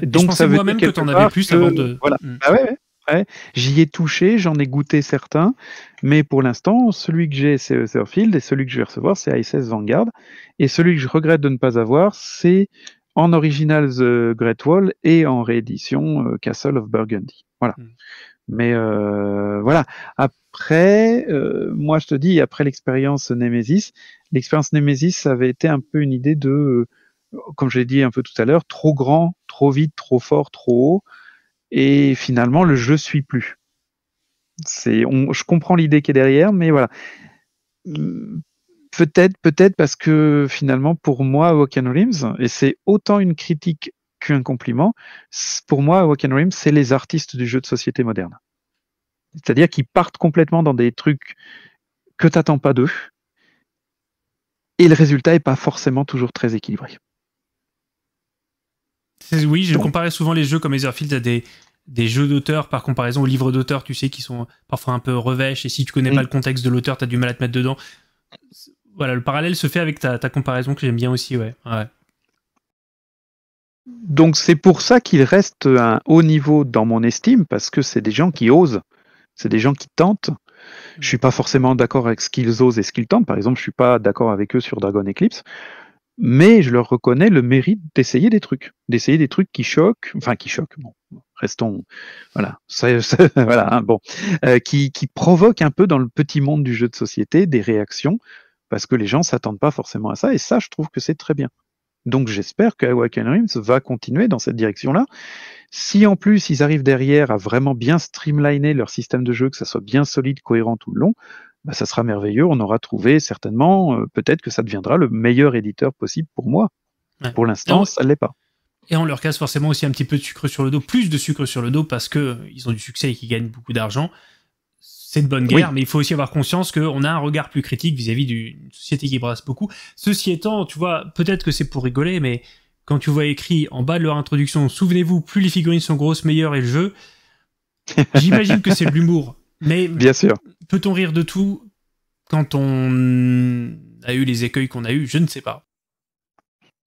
Donc ça veut dire que en avais plus avant de. Mm. Bah J'y ai touché, j'en ai goûté certains, mais pour l'instant, celui que j'ai, c'est Etherfield, et celui que je vais recevoir, c'est ISS Vanguard, et celui que je regrette de ne pas avoir, c'est en original The Great Wall et en réédition euh, Castle of Burgundy. Voilà. Mm. Mais euh, voilà. Après, euh, moi je te dis, après l'expérience Nemesis, l'expérience Nemesis avait été un peu une idée de comme je l'ai dit un peu tout à l'heure, trop grand, trop vite, trop fort, trop haut. Et finalement, le jeu suis plus. C'est, je comprends l'idée qui est derrière, mais voilà. Peut-être, peut-être parce que finalement, pour moi, Woken Rims, et c'est autant une critique qu'un compliment, pour moi, Woken Rims, c'est les artistes du jeu de société moderne. C'est-à-dire qu'ils partent complètement dans des trucs que t'attends pas d'eux, et le résultat est pas forcément toujours très équilibré. Oui, je comparais souvent les jeux comme Etherfield à des, jeux d'auteur par comparaison aux livres d'auteur, tu sais, qui sont parfois un peu revêches, et si tu connais mm. pas le contexte de l'auteur, tu as du mal à te mettre dedans. Voilà, le parallèle se fait avec ta, comparaison que j'aime bien aussi, ouais. Donc c'est pour ça qu'il reste un haut niveau dans mon estime, parce que c'est des gens qui osent, c'est des gens qui tentent. Je suis pas forcément d'accord avec ce qu'ils osent et ce qu'ils tentent. Par exemple, je suis pas d'accord avec eux sur Dragon Eclipse mais je leur reconnais le mérite d'essayer des trucs, d'essayer des trucs qui choquent, enfin qui choquent, bon, restons, voilà, voilà, hein, bon, euh, qui, qui provoquent un peu dans le petit monde du jeu de société des réactions, parce que les gens s'attendent pas forcément à ça, et ça, je trouve que c'est très bien. Donc j'espère que Awaken Rims va continuer dans cette direction-là, si en plus ils arrivent derrière à vraiment bien streamliner leur système de jeu, que ça soit bien solide, cohérent tout le long, bah, ça sera merveilleux. On aura trouvé certainement, euh, peut-être que ça deviendra le meilleur éditeur possible pour moi. Pour l'instant, ça ne l'est pas. Et on leur casse forcément aussi un petit peu de sucre sur le dos, plus de sucre sur le dos parce qu'ils euh, ont du succès et qu'ils gagnent beaucoup d'argent. C'est de bonne guerre, mais il faut aussi avoir conscience qu'on a un regard plus critique vis-à-vis d'une société qui brasse beaucoup. Ceci étant, tu vois, peut-être que c'est pour rigoler, mais quand tu vois écrit en bas de leur introduction, souvenez-vous, plus les figurines sont grosses, meilleur et le jeu. J'imagine que c'est de l'humour. Mais bien sûr. Peut-on rire de tout quand on a eu les écueils qu'on a eu Je ne sais pas.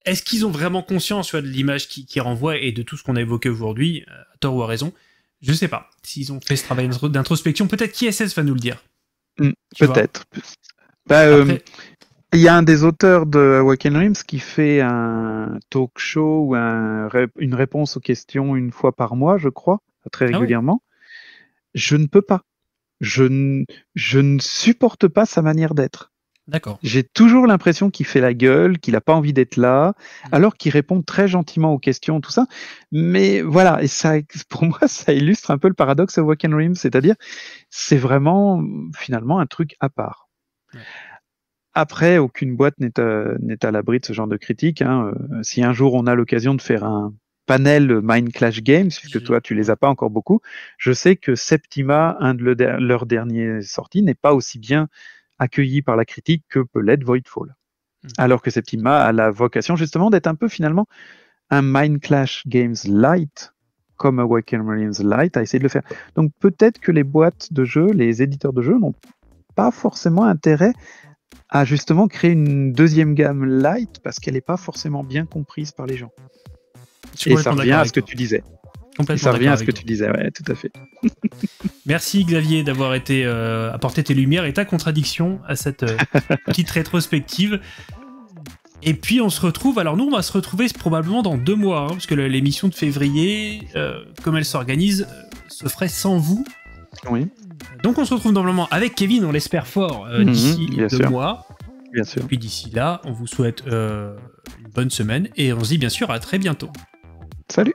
Est-ce qu'ils ont vraiment conscience soit, de l'image qui, qui, renvoie et de tout ce qu'on a évoqué aujourd'hui, à euh, tort ou à raison Je ne sais pas. S'ils ont fait ce travail d'introspection, peut-être qui SS va nous le dire. Hmm, peut-être. Bah, euh, il y a un des auteurs de Wacken Rims qui fait un talk show ou une réponse aux questions une fois par mois, je crois, très ah régulièrement. Je ne peux pas. Je, ne, je ne supporte pas sa manière d'être. D'accord. J'ai toujours l'impression qu'il fait la gueule, qu'il n'a pas envie d'être là, mm. alors qu'il répond très gentiment aux questions, tout ça. Mais voilà, et ça, pour moi, ça illustre un peu le paradoxe de Wacken Rims, c'est-à-dire, c'est vraiment, finalement, un truc à part. Après, aucune boîte n'est à, euh, à l'abri de ce genre de critique. Hein. Euh, si un jour on a l'occasion de faire un panel Mind Clash Games, puisque toi tu les as pas encore beaucoup, je sais que Septima, un de le, leurs sorties, n'est pas aussi bien accueilli par la critique que peut l'être Voidfall. Hmm. Alors que Septima a la vocation justement d'être un peu finalement un Mind Clash Games light, comme Awaken Marines Light a essayé de le faire. Donc peut-être que les boîtes de jeux, les éditeurs de jeux n'ont pas forcément intérêt à justement créer une deuxième gamme light parce qu'elle n'est pas forcément bien comprise par les gens. Et ça revient à ce que tu disais. Et ça revient à ce que tu disais, ouais, tout à fait. Merci Xavier d'avoir été euh, apporté tes lumières et ta contradiction à cette euh, petite rétrospective. Et puis on se retrouve, alors nous on va se retrouver probablement dans deux mois, hein, parce que l'émission de février, euh, comme elle s'organise, se ferait sans vous, oui. Donc on se retrouve normalement avec Kevin, on l'espère fort euh, mhm, d'ici deux mois. Et puis d'ici là, on vous souhaite euh, une bonne semaine et on se dit bien sûr à très bientôt. Salut